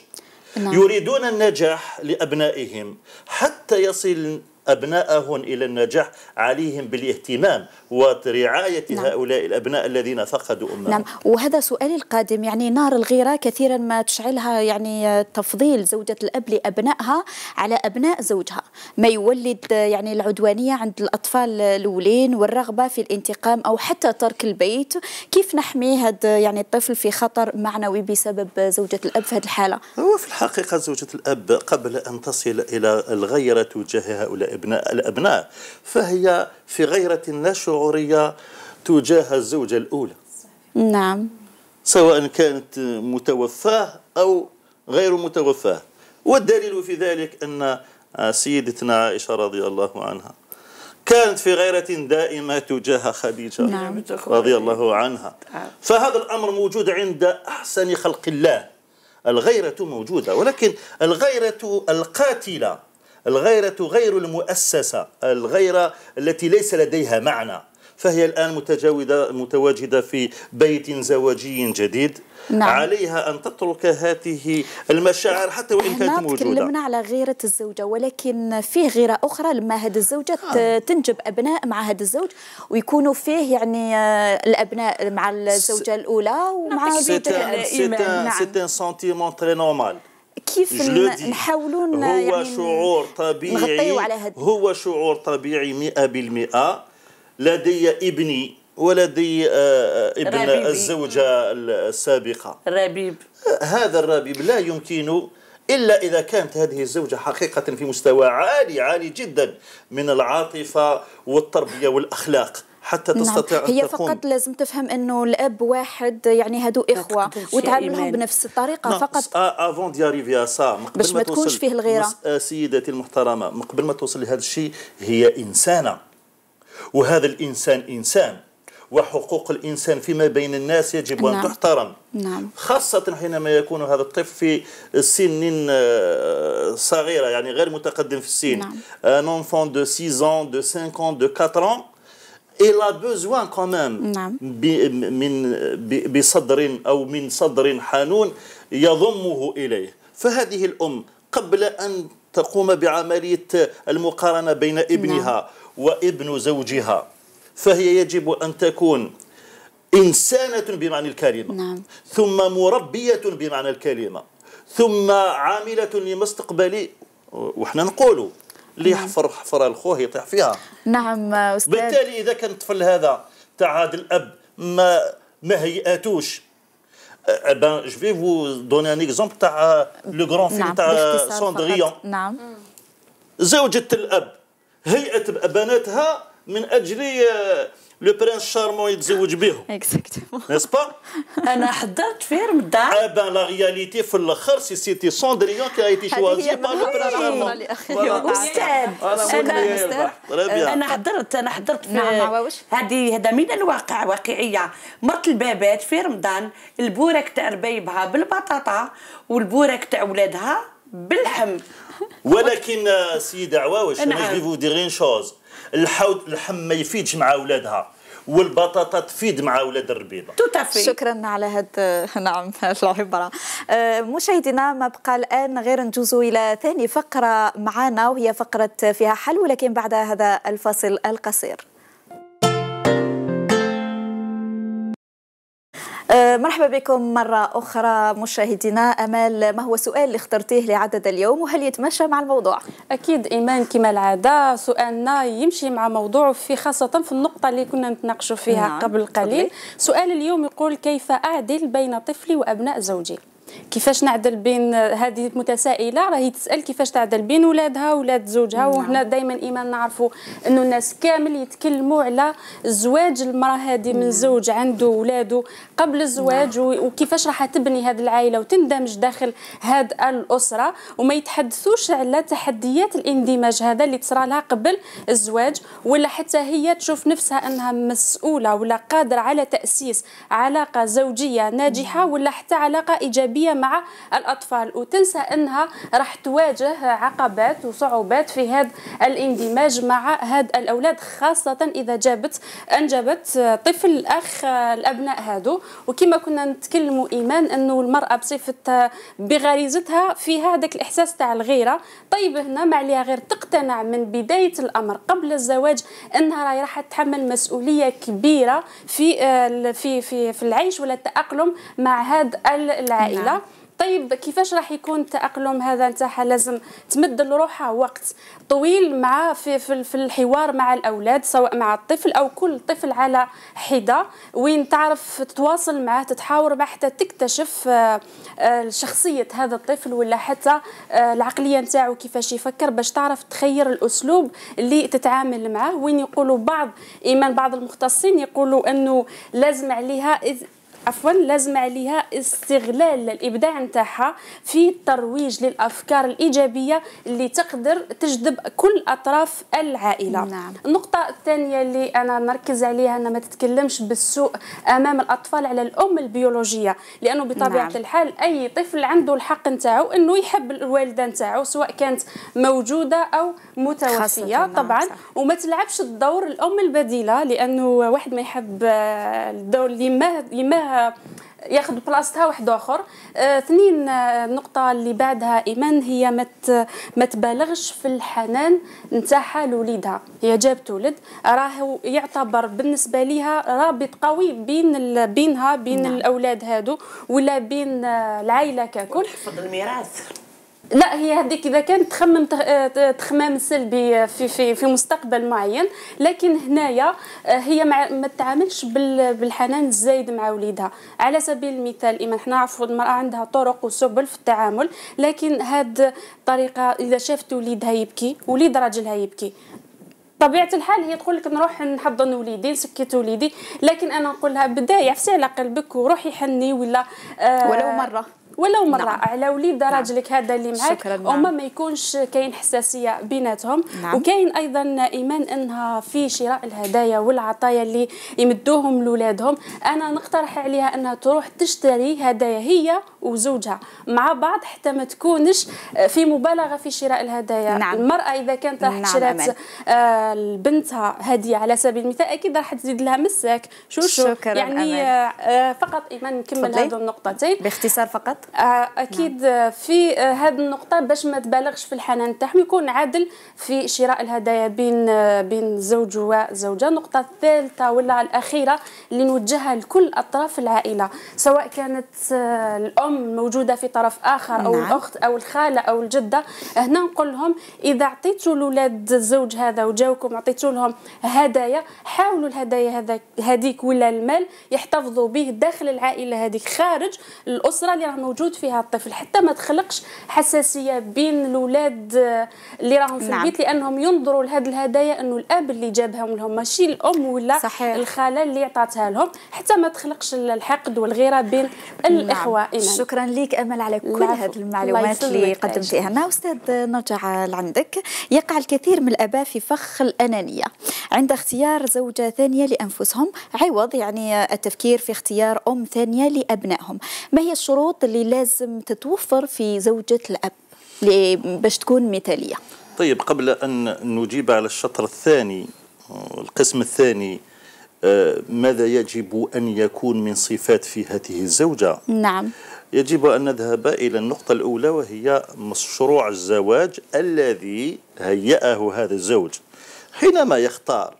نعم. يريدون النجاح لأبنائهم حتى يصل أبناءهم إلى النجاح عليهم بالاهتمام ورعاية نعم. هؤلاء الأبناء الذين فقدوا أمهم نعم وهذا سؤالي القادم يعني نار الغيرة كثيرا ما تشعلها يعني آه، تفضيل زوجة الأب لأبنائها على أبناء زوجها ما يولد آه، يعني العدوانية عند الأطفال الأولين والرغبة في الانتقام أو حتى ترك البيت كيف نحمي هذا آه، يعني الطفل في خطر معنوي بسبب زوجة الأب في هذه الحالة هو في الحقيقة زوجة الأب قبل أن تصل إلى الغيرة تجاه هؤلاء الأبناء فهي في غيرة نشر شعورية تجاه الزوجة الأولى نعم سواء كانت متوفاة أو غير متوفاة والدليل في ذلك أن سيدتنا عائشة رضي الله عنها كانت في غيرة دائمة تجاه خديجة نعم. رضي الله عنها فهذا الأمر موجود عند أحسن خلق الله الغيرة موجودة ولكن الغيرة القاتلة الغيرة غير المؤسسة الغيرة التي ليس لديها معنى فهي الآن متجاوزة متواجدة في بيت زواجي جديد نعم. عليها أن تترك هذه المشاعر حتى وإن كانت موجودة تكلمنا على غيرة الزوجة ولكن فيه غيرة أخرى لما هذه الزوجة آه. تنجب أبناء مع هذا الزوج ويكونوا فيه يعني آه، الأبناء مع الزوجة الأولى ومع الزوجة الأولى نعم. سيتان سنتيمون تري نورمال كيف نحاولوا هو يعني شعور طبيعي على هو شعور طبيعي 100% لدي ابني ولدي آه، آه، ابن ربيبي. الزوجه السابقه الربيب هذا الربيب لا يمكن إلا إذا كانت هذه الزوجة حقيقة في مستوى عالي عالي جدا من العاطفة والتربية والأخلاق حتى نعم. تستطيع نعم. هي تقوم. فقط لازم تفهم انه الاب واحد يعني هادو اخوه وتعاملهم بنفس الطريقه نعم. فقط افون دي اريفيا سا باش ما, تكونش فيه الغيره آه، سيدتي المحترمه من قبل ما توصل لهذا الشيء هي انسانه وهذا الانسان انسان وحقوق الإنسان فيما بين الناس يجب أن نعم. تحترم نعم. خاصة حينما يكون هذا الطفل في سن آه، صغيرة يعني غير متقدم في السن نعم. ان انفون دو 6 ans, de 5 ans, de 4 ans إلى بوزوان كومام نعم من بصدر او من صدر حنون يضمه اليه فهذه الام قبل ان تقوم بعمليه المقارنه بين ابنها نعم. وابن زوجها فهي يجب ان تكون انسانه بمعنى الكلمه نعم. ثم مربيه بمعنى الكلمه ثم عامله لمستقبل وحنا نقولوا اللي يحفر حفره لخوه يطيح فيها نعم استاذ بالتالي اذا كان الطفل هذا تاع هذا الاب ما ما هيئاتوش بان جو في فو دوني ان اكزومبل تاع لو غران فيلم تاع سوندريون نعم. زوجة الأب هيئت بناتها من أجل آه، لو برانس شارمون يتزوج بهم اكزاكتومون نيسبا انا حضرت فير رمضان. اي ابا لا رياليتي في الاخر سي سيتي سوندريون كي ايتي شوازي با لو برانس شارمون استاذ انا انا حضرت انا حضرت نعم، نعم، هذه هذا من الواقع واقعيه مرت البابات في رمضان البورك تاع ربايبها بالبطاطا والبورك تاع ولادها باللحم ولكن آه، سيده عواوش انا جي فو دير اون شوز الحوض اللحم ما يفيدش مع اولادها والبطاطا تفيد مع اولاد الربيضه شكرا على هذا [LAUGHS] نعم العبره أه، مشاهدينا ما بقى الان غير ندوزو الى ثاني فقره معنا وهي فقره فيها حل ولكن بعد هذا الفاصل القصير مرحبا بكم مرة أخرى مشاهدينا أمال ما هو سؤال اللي اخترتيه لعدد اليوم وهل يتمشى مع الموضوع؟ أكيد إيمان كما العادة سؤالنا يمشي مع موضوع في خاصة في النقطة اللي كنا نتناقشوا فيها نعم. قبل قليل طبعي. سؤال اليوم يقول كيف أعدل بين طفلي وأبناء زوجي؟ كيفاش نعدل بين هذه متسائله راهي تسال كيفاش تعدل بين ولادها ولاد زوجها نعم. وهنا دائما ايمان نعرفوا انه الناس كامل يتكلموا على زواج المراه هذه من نعم. زوج عنده ولاده قبل الزواج نعم. وكيفاش راح تبني هذه العائله وتندمج داخل هذه الاسره وما يتحدثوش على تحديات الاندماج هذا اللي تصرى لها قبل الزواج ولا حتى هي تشوف نفسها انها مسؤوله ولا قادره على تاسيس علاقه زوجيه ناجحه ولا حتى علاقه ايجابيه الجنسيه مع الاطفال وتنسى انها راح تواجه عقبات وصعوبات في هذا الاندماج مع هاد الاولاد خاصه اذا جابت انجبت طفل اخ الابناء هادو وكما كنا نتكلموا ايمان انه المراه بصفه بغريزتها فيها هذاك الاحساس تاع الغيره طيب هنا ما عليها غير تقتنع من بدايه الامر قبل الزواج انها راهي راح تحمل مسؤوليه كبيره في في في في العيش ولا التاقلم مع هاد العائله طيب كيفاش راح يكون التاقلم هذا نتاعها لازم تمد لروحها وقت طويل مع في, في, في الحوار مع الاولاد سواء مع الطفل او كل طفل على حده وين تعرف تتواصل معه تتحاور معه حتى تكتشف آه، آه، شخصيه هذا الطفل ولا حتى آه، العقليه نتاعو كيفاش يفكر باش تعرف تخير الاسلوب اللي تتعامل معه وين يقولوا بعض ايمان بعض المختصين يقولوا انه لازم عليها عفوا لازم عليها استغلال الابداع نتاعها في الترويج للافكار الايجابيه اللي تقدر تجذب كل اطراف العائله نعم. النقطه الثانيه اللي انا نركز عليها ان ما تتكلمش بالسوء امام الاطفال على الام البيولوجيه لانه بطبيعه نعم. الحال اي طفل عنده الحق نتاعو انه يحب الوالده نتاعو سواء كانت موجوده او متوفيه نعم، طبعا نعم. وما تلعبش الدور الام البديله لانه واحد ما يحب الدور اللي ما آه، ياخذ بلاصتها واحد اخر آه، اثنين آه، النقطه اللي بعدها ايمان هي ما ما تبالغش في الحنان نتاعها لوليدها هي جابت ولد راه يعتبر بالنسبه ليها رابط قوي بين بينها بين نعم. الاولاد هادو ولا بين العائله ككل تحفظ الميراث لا هي هذيك اذا كانت تخمم آه، تخمام سلبي في في في مستقبل معين لكن هنايا آه، هي ما تتعاملش بالحنان الزايد مع وليدها على سبيل المثال ايمان حنا نعرفوا المراه عندها طرق وسبل في التعامل لكن هاد الطريقه اذا شافت وليدها يبكي وليد راجلها يبكي طبيعه الحال هي تقول لك نروح نحضن وليدي نسكت وليدي لكن انا نقول لها بدايه عفسي على قلبك وروحي حني ولا آه ولو مره ولو مره نعم. على وليد درج نعم. لك هذا اللي معاك وما نعم. ما يكونش كاين حساسيه بيناتهم نعم. وكاين ايضا ايمان انها في شراء الهدايا والعطايا اللي يمدوهم لولادهم انا نقترح عليها انها تروح تشتري هدايا هي وزوجها مع بعض حتى ما تكونش في مبالغه في شراء الهدايا نعم. المراه اذا كانت راح نعم شرات نعم. آه، لبنتها هديه على سبيل المثال اكيد راح تزيد لها مساك شو شو يعني أمان. آه، فقط ايمان نكمل هذو النقطتين باختصار فقط آه، اكيد نعم. آه، في آه، هذه النقطه باش ما تبالغش في الحنان تاعهم يكون عادل في شراء الهدايا بين بين زوج وزوجه النقطه الثالثه ولا الاخيره اللي نوجهها لكل اطراف العائله سواء كانت الام موجوده في طرف اخر او نعم. الاخت او الخاله او الجده هنا نقول لهم اذا عطيتوا لولاد الزوج هذا وجاوكم عطيتوا لهم هدايا حاولوا الهدايا هذيك ولا المال يحتفظوا به داخل العائله هذيك خارج الاسره اللي راهم موجود فيها الطفل حتى ما تخلقش حساسيه بين الاولاد آه، اللي راهم في نعم. البيت لانهم ينظروا لهذه الهدايا انه الاب اللي جابهم لهم ماشي الام ولا صحيح. الخاله اللي عطاتها لهم حتى ما تخلقش الحقد والغيره بين الاخوه نعم. شكرا لك امل على كل هذه المعلومات اللي قدمتيها لنا استاذ نرجع لعندك يقع الكثير من الاباء في فخ الانانيه عند اختيار زوجه ثانيه لانفسهم عوض يعني التفكير في اختيار ام ثانيه لابنائهم ما هي الشروط اللي لازم تتوفر في زوجة الأب باش تكون مثالية طيب قبل أن نجيب على الشطر الثاني القسم الثاني آه، ماذا يجب أن يكون من صفات في هذه الزوجة نعم يجب أن نذهب إلى النقطة الأولى وهي مشروع الزواج الذي هيأه هذا الزوج حينما يختار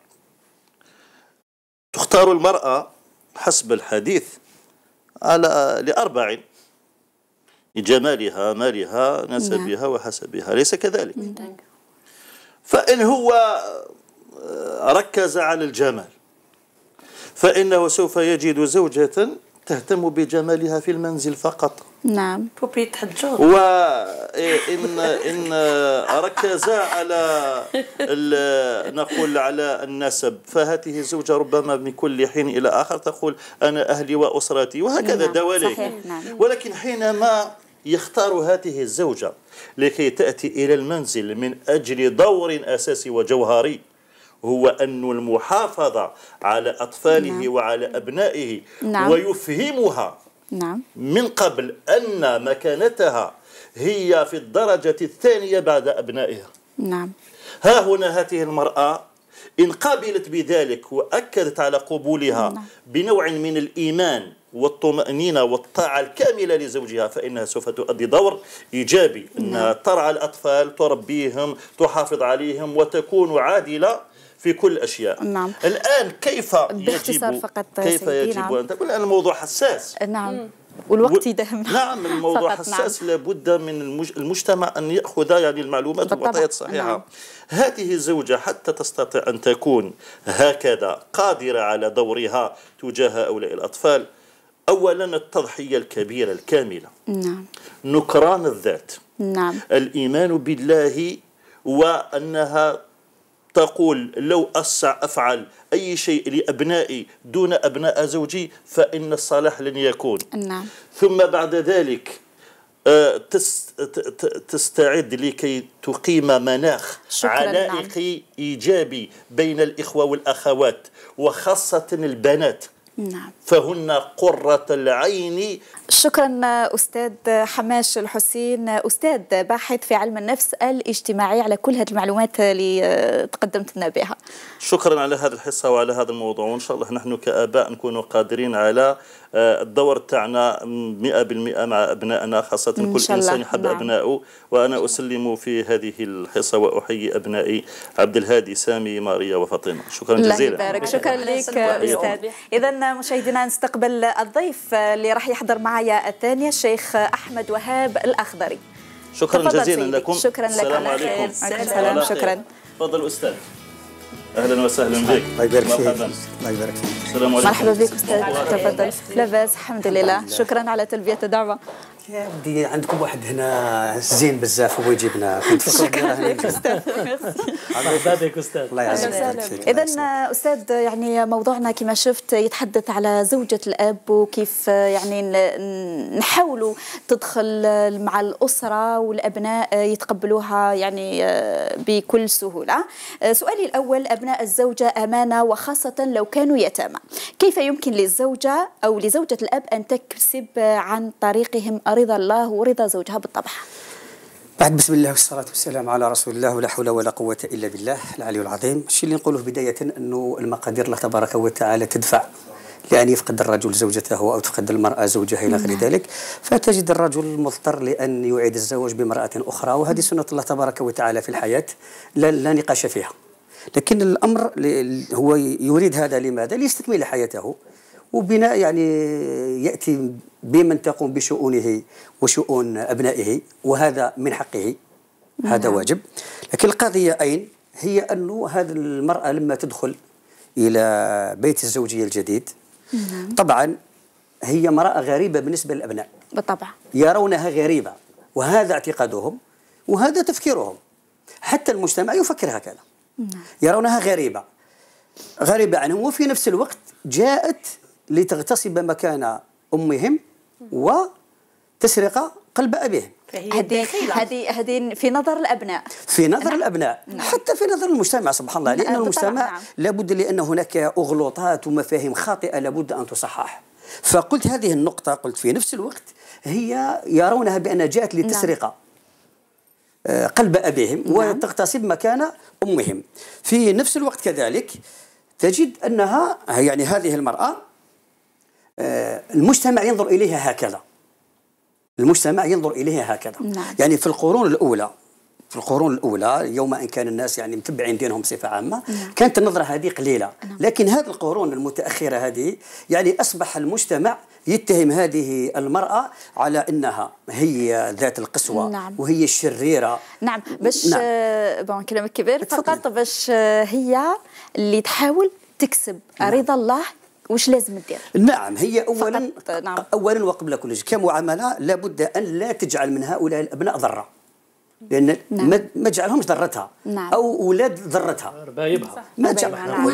تختار المرأة حسب الحديث على لأربعين جمالها مالها نعم. نسبها وحسبها ليس كذلك نعم. فإن هو آه، ركز على الجمال فإنه سوف يجد زوجة تهتم بجمالها في المنزل فقط نعم بوبيت حجور وإن إيه، إن آه، ركز على نقول على النسب فهذه الزوجة ربما من كل حين إلى آخر تقول أنا أهلي وأسرتي وهكذا نعم. دواليك نعم. ولكن حينما يختار هذه الزوجة لكي تأتي إلى المنزل من أجل دور أساسي وجوهري هو أن المحافظة على أطفاله نعم. وعلى أبنائه نعم. ويفهمها نعم. من قبل أن مكانتها هي في الدرجة الثانية بعد أبنائها نعم ها هنا هذه المرأة إن قابلت بذلك وأكدت على قبولها نعم. بنوع من الإيمان والطمأنينة والطاعة الكاملة لزوجها فإنها سوف تؤدي دور إيجابي أنها نعم. ترعى الأطفال تربيهم تحافظ عليهم وتكون عادلة في كل الاشياء نعم. الان كيف باختصار يجب فقط كيف يجب نعم. ان تكون الموضوع حساس نعم والوقت دهم نعم الموضوع نعم. حساس نعم. لابد من المج... المجتمع ان ياخذ يعني المعلومات والمعطيات الصحيحه نعم. هذه الزوجه حتى تستطيع ان تكون هكذا قادره على دورها تجاه هؤلاء الاطفال أولا التضحية الكبيرة الكاملة نعم نكران الذات نعم الإيمان بالله وأنها تقول لو أسع أفعل أي شيء لأبنائي دون أبناء زوجي فإن الصلاح لن يكون نعم. ثم بعد ذلك آه، تستعد لكي تقيم مناخ علائقي نعم. إيجابي بين الإخوة والأخوات وخاصة البنات نعم. فهن قرة العين شكرا أستاذ حماش الحسين أستاذ باحث في علم النفس الاجتماعي على كل هذه المعلومات اللي آه، تقدمت لنا بها شكرا على هذه الحصة وعلى هذا الموضوع وإن شاء الله نحن كآباء نكون قادرين على الدور تاعنا 100% مع ابنائنا خاصه كل انسان يحب نعم. ابنائه وانا اسلم في هذه الحصه واحيي ابنائي عبد الهادي سامي ماريا وفاطمه شكرا جزيلا الله يبارك شكرا لك استاذ اذا مشاهدينا نستقبل الضيف اللي راح يحضر معايا الثانيه الشيخ احمد وهاب الاخضري شكرا جزيلا سيدي. لكم شكرا لك السلام عليكم السلام شكرا تفضل استاذ اهلا وسهلا بك الله يبارك فيك الله يبارك فيك السلام عليكم مرحبا بك استاذ تفضل لاباس الحمد لله شكرا على تلبيه الدعوه يا ودي عندكم واحد هنا زين بزاف هو يجيبنا كنت [LAUGHS] شكرا لك استاذ استاذ الله يعزك اذا استاذ يعني موضوعنا كما شفت يتحدث على زوجة الاب وكيف يعني نحاولوا تدخل مع الاسرة والابناء يتقبلوها يعني بكل سهولة سؤالي الاول ابناء الزوجة امانة وخاصة لو كانوا يتامى كيف يمكن للزوجة او لزوجة الاب ان تكسب عن طريقهم رضا الله ورضا زوجها بالطبع بعد بسم الله والصلاة والسلام على رسول الله ولا حول ولا قوة إلا بالله العلي العظيم الشيء اللي نقوله بداية أنه المقادير الله تبارك وتعالى تدفع لأن يفقد الرجل زوجته أو تفقد المرأة زوجها إلى غير نعم. ذلك فتجد الرجل مضطر لأن يعيد الزواج بامرأة أخرى وهذه نعم. سنة الله تبارك وتعالى في الحياة لا, لا نقاش فيها لكن الأمر هو يريد هذا لماذا؟ ليستكمل حياته وبناء يعني ياتي بمن تقوم بشؤونه وشؤون ابنائه وهذا من حقه هذا نعم. واجب لكن القضيه اين هي انه هذه المراه لما تدخل الى بيت الزوجيه الجديد نعم. طبعا هي امراه غريبه بالنسبه للابناء بالطبع يرونها غريبه وهذا اعتقادهم وهذا تفكيرهم حتى المجتمع يفكر هكذا نعم. يرونها غريبه غريبه عنهم وفي نفس الوقت جاءت لتغتصب مكان امهم وتسرق قلب ابيهم هذه هذه هذه في نظر الابناء في نظر نعم. الابناء نعم. حتى في نظر المجتمع سبحان الله نعم، لان المجتمع نعم. لابد لان هناك اغلوطات ومفاهيم خاطئه لابد ان تصحح فقلت هذه النقطه قلت في نفس الوقت هي يرونها بان جاءت نعم. لتسرق نعم. قلب ابيهم نعم. وتغتصب مكان امهم في نفس الوقت كذلك تجد انها يعني هذه المراه آه، المجتمع ينظر إليها هكذا المجتمع ينظر إليها هكذا نعم. يعني في القرون الأولى في القرون الأولى يوم أن كان الناس يعني متبعين دينهم بصفة عامة نعم. كانت النظرة هذه قليلة نعم. لكن هذه القرون المتأخرة هذه يعني أصبح المجتمع يتهم هذه المرأة على أنها هي ذات القسوة نعم. وهي الشريرة نعم باش نعم. آه، بون كلامك كبير فقط باش آه، هي اللي تحاول تكسب نعم. رضا الله واش لازم دير نعم هي اولا نعم. اولا وقبل كل شيء كمعامله لابد ان لا تجعل من هؤلاء الابناء ضره لان نعم. ما تجعلهمش ضرتها نعم. او اولاد ضرتها ربايبها ما تجعلها نعم.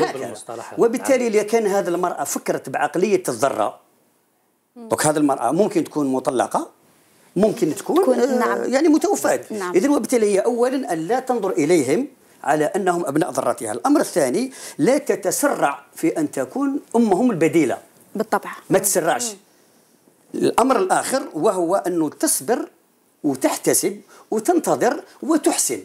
وبالتالي اذا كان هذه المراه فكرت بعقليه الضره دونك هذه المراه ممكن تكون مطلقه ممكن تكون, تكون آه، نعم. يعني متوفاه نعم. اذا وبالتالي هي اولا ان لا تنظر اليهم على أنهم أبناء ذرتها الأمر الثاني لا تتسرع في أن تكون أمهم البديلة بالطبع ما تسرعش الأمر الآخر وهو أنه تصبر وتحتسب وتنتظر وتحسن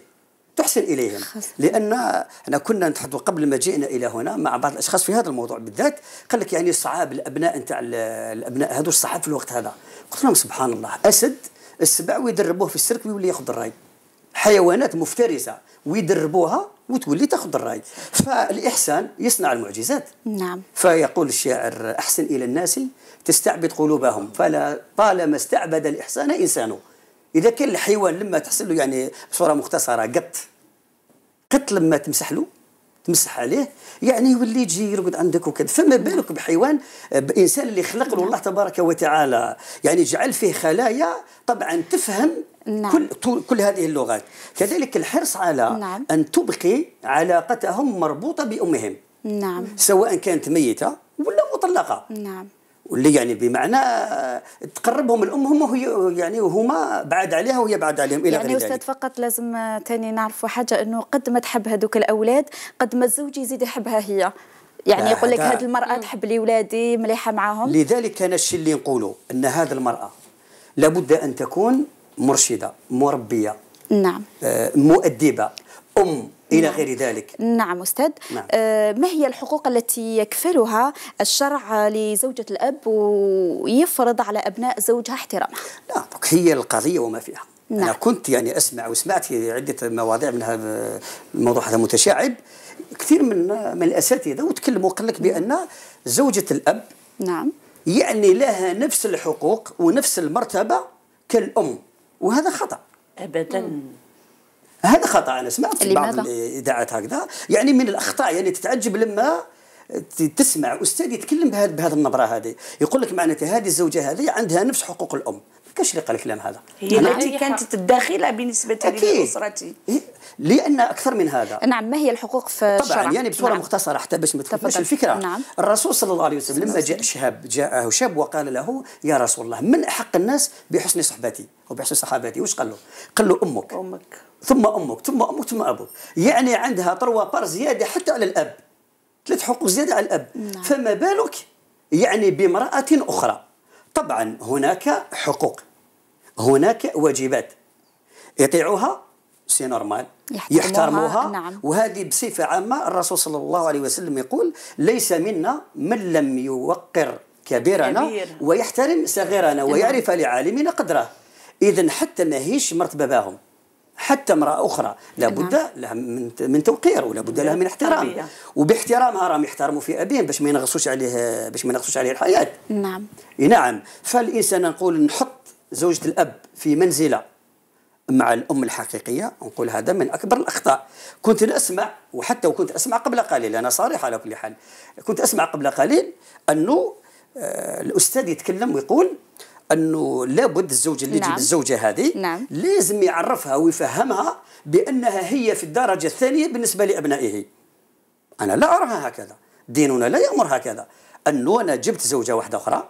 تحسن اليهم لان احنا كنا نتحدث قبل ما جئنا الى هنا مع بعض الاشخاص في هذا الموضوع بالذات قال لك يعني صعاب الابناء نتاع الابناء هذو صعاب في الوقت هذا قلت لهم سبحان الله اسد السبع ويدربوه في السيرك ويولي ياخذ الراي حيوانات مفترسه ويدربوها وتولي تاخذ الراي فالاحسان يصنع المعجزات نعم فيقول الشاعر احسن الى الناس تستعبد قلوبهم فلا طالما استعبد الاحسان انسانه اذا كان الحيوان لما تحصل له يعني بصوره مختصره قط قط لما تمسح له تمسح عليه يعني يولي يجي يرقد عندك وكذا فما بالك بحيوان بانسان اللي خلق له الله نعم. تبارك وتعالى يعني جعل فيه خلايا طبعا تفهم نعم. كل كل هذه اللغات كذلك الحرص على نعم. ان تبقي علاقتهم مربوطه بامهم نعم سواء كانت ميته ولا مطلقه نعم واللي يعني بمعنى تقربهم الام هم يعني وهما بعاد عليها وهي بعاد عليهم الى يعني غير ذلك يعني استاذ فقط لازم تاني نعرفوا حاجه انه قد ما تحب هذوك الاولاد قد ما الزوج يزيد يحبها هي يعني آه، يقول لك هذه المراه تحب لي ولادي مليحه معاهم لذلك انا الشيء اللي نقوله ان هذه المراه لابد ان تكون مرشده مربيه نعم آه، مؤدبه ام إلى نعم. غير ذلك نعم أستاذ نعم. آه ما هي الحقوق التي يكفلها الشرع لزوجة الأب ويفرض على أبناء زوجها احترامها لا هي القضية وما فيها نعم. أنا كنت يعني أسمع وسمعت في عدة مواضيع منها آه، الموضوع هذا متشعب كثير من آه، من الأساتذة وتكلموا قال لك بأن زوجة الأب نعم يعني لها نفس الحقوق ونفس المرتبة كالأم وهذا خطأ أبدا مم. هذا خطا انا سمعت في بعض الاذاعات هكذا يعني من الاخطاء يعني تتعجب لما تسمع استاذ يتكلم بهذه النبره هذه يقول لك معناتها هذه الزوجه هذه عندها نفس حقوق الام كاش اللي قال الكلام هذا هي التي كانت الداخله بالنسبه لي لاسرتي لان اكثر من هذا نعم ما هي الحقوق في طبعا الشرع. يعني بصوره نعم. مختصره حتى باش ما تفهمش الفكره نعم. الرسول صلى الله عليه وسلم لما جاء شاب جاءه شاب وقال له يا رسول الله من احق الناس بحسن صحبتي وبحسن صحابتي واش قال له؟ قال له امك امك ثم امك ثم امك ثم ابوك يعني عندها طروه بار زياده حتى على الاب ثلاث حقوق زياده على الاب نعم. فما بالك يعني بامراه اخرى طبعا هناك حقوق هناك واجبات يطيعوها سي نورمال يحترموها نعم. وهذه بصفه عامه الرسول صلى الله عليه وسلم يقول ليس منا من لم يوقر كبيرنا كبير. ويحترم صغيرنا نعم. ويعرف لعالمنا قدره اذا حتى ماهيش مرتبه باهم حتى امراه اخرى لابد نعم. لها من من توقير ولابد لها من احترام وباحترامها راهم يحترموا في ابيهم باش ما ينغصوش عليه باش ما ينغصوش عليه الحياه نعم نعم فالانسان نقول نحط زوجة الأب في منزلة مع الأم الحقيقية نقول هذا من أكبر الأخطاء كنت أسمع وحتى وكنت أسمع قبل قليل أنا صريح على كل حال كنت أسمع قبل قليل أنه آه، الأستاذ يتكلم ويقول انه لابد الزوج اللي يجيب نعم. الزوجه هذه نعم. لازم يعرفها ويفهمها بانها هي في الدرجه الثانيه بالنسبه لابنائه انا لا اراها هكذا ديننا لا يامر هكذا انه انا جبت زوجه واحده اخرى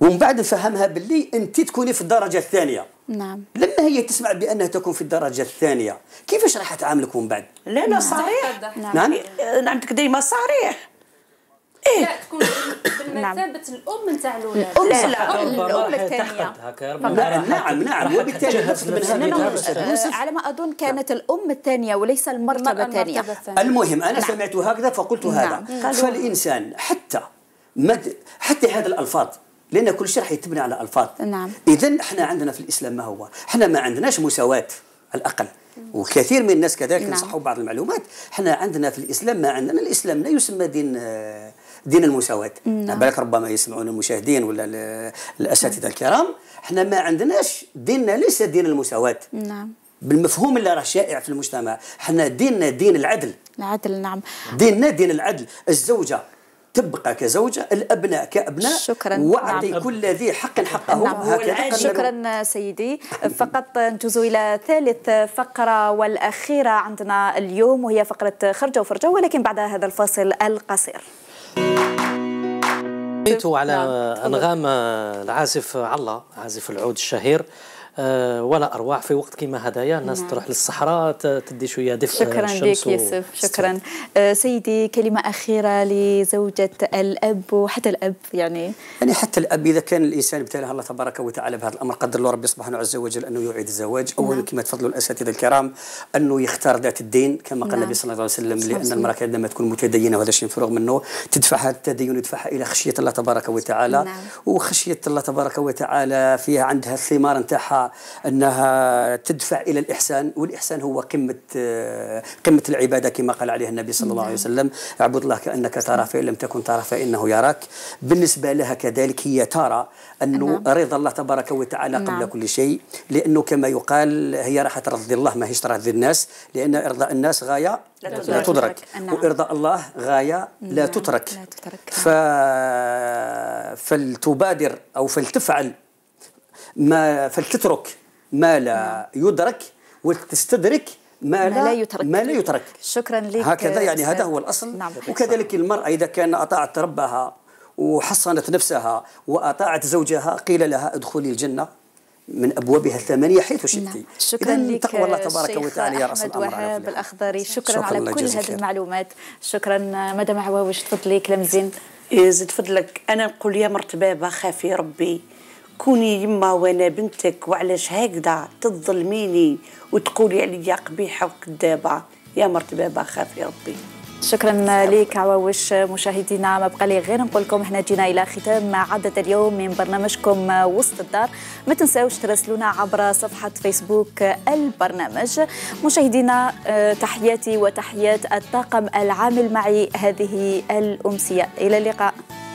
ومن بعد نفهمها باللي انت تكوني في الدرجه الثانيه نعم لما هي تسمع بانها تكون في الدرجه الثانيه كيفاش راح تعاملك من بعد لا لا نعم. صريح نعم نعم, نعم. ديما صريح إيه؟ لا تكون بمثابه نعم. الام نتاع الاولاد لا لا الام الثانيه نعم،, نعم نعم وبالتالي هبط من على ما اظن كانت الام الثانيه وليس المرتبه الثانيه المهم انا سمعت هكذا فقلت هذا فالانسان حتى حتى هذه الالفاظ لان كل شيء راح يتبنى على الفاظ نعم اذا احنا عندنا في الاسلام ما هو احنا ما عندناش مساواه على الاقل وكثير من الناس كذلك نعم. نصحوا بعض المعلومات احنا عندنا في الاسلام ما عندنا الاسلام لا يسمى دين دين المساواه نعم. بالك ربما يسمعون المشاهدين ولا الاساتذه الكرام احنا ما عندناش ديننا ليس دين المساواه نعم بالمفهوم اللي راه شائع في المجتمع احنا ديننا دين العدل العدل نعم ديننا دين العدل الزوجه تبقى كزوجة الأبناء كأبناء شكرا وأعطي نعم. كل ذي حق حقه نعم. هكذا شكرا سيدي فقط نجوز إلى ثالث فقرة والأخيرة عندنا اليوم وهي فقرة خرجة وفرجة ولكن بعد هذا الفاصل القصير على نعم. أنغام العازف علا عازف العود الشهير آه، ولا ارواح في وقت كما هدايا الناس نعم. تروح للصحراء تدي شويه دفء آه، شكرا لك يوسف شكرا آه، سيدي كلمه اخيره لزوجه الاب وحتى الاب يعني يعني حتى الاب اذا كان الانسان ابتلاه الله تبارك وتعالى بهذا الامر قدر له ربي سبحانه عز وجل انه يعيد الزواج اولا نعم. كما تفضلوا الاساتذه الكرام انه يختار ذات الدين كما قال نعم. النبي صلى الله عليه وسلم لان المراه عندما تكون متدينه وهذا الشيء مفروغ منه تدفعها التدين يدفعها الى خشيه الله تبارك وتعالى نعم. وخشيه الله تبارك وتعالى فيها عندها الثمار نتاعها انها تدفع الى الاحسان والاحسان هو قمه آه، قمه العباده كما قال عليه النبي صلى الله عليه نعم. وسلم اعبد الله كانك تراه فان لم تكن تراه فانه يراك بالنسبه لها كذلك هي ترى انه نعم. رضا الله تبارك وتعالى قبل نعم. كل شيء لانه كما يقال هي راح ترضي الله ما هيش ترضي الناس لان ارضاء الناس غايه لا تدرك وارضاء الله غايه لا تترك, لا تترك. فلتبادر او فلتفعل ما فلتترك ما لا يدرك ولتستدرك ما, ما لا, لا يترك ما لا يترك شكرا لك هكذا يعني هذا هو الاصل نعم وكذلك المراه اذا كان اطاعت ربها وحصنت نفسها واطاعت زوجها قيل لها ادخلي الجنه من ابوابها الثمانيه حيث نعم. شئت نعم. شكرا لك تقوى الله تبارك وتعالى يا رسول الله وهاب الاخضري شكرا, شكرا على كل هذه المعلومات شكرا مدام عواوش تفضلي كلام زين يزيد إيه، فضلك انا نقول يا مرت بابا خافي ربي كوني يما وانا بنتك وعلاش هكذا تظلميني وتقولي عليا قبيحه وكذابه يا مرت بابا خافي ربي شكرا لك عواوش مشاهدينا ما بقى لي غير نقول لكم احنا جينا الى ختام عدد اليوم من برنامجكم وسط الدار ما تنساوش تراسلونا عبر صفحه فيسبوك البرنامج مشاهدينا آه، تحياتي وتحيات الطاقم العامل معي هذه الامسيه الى اللقاء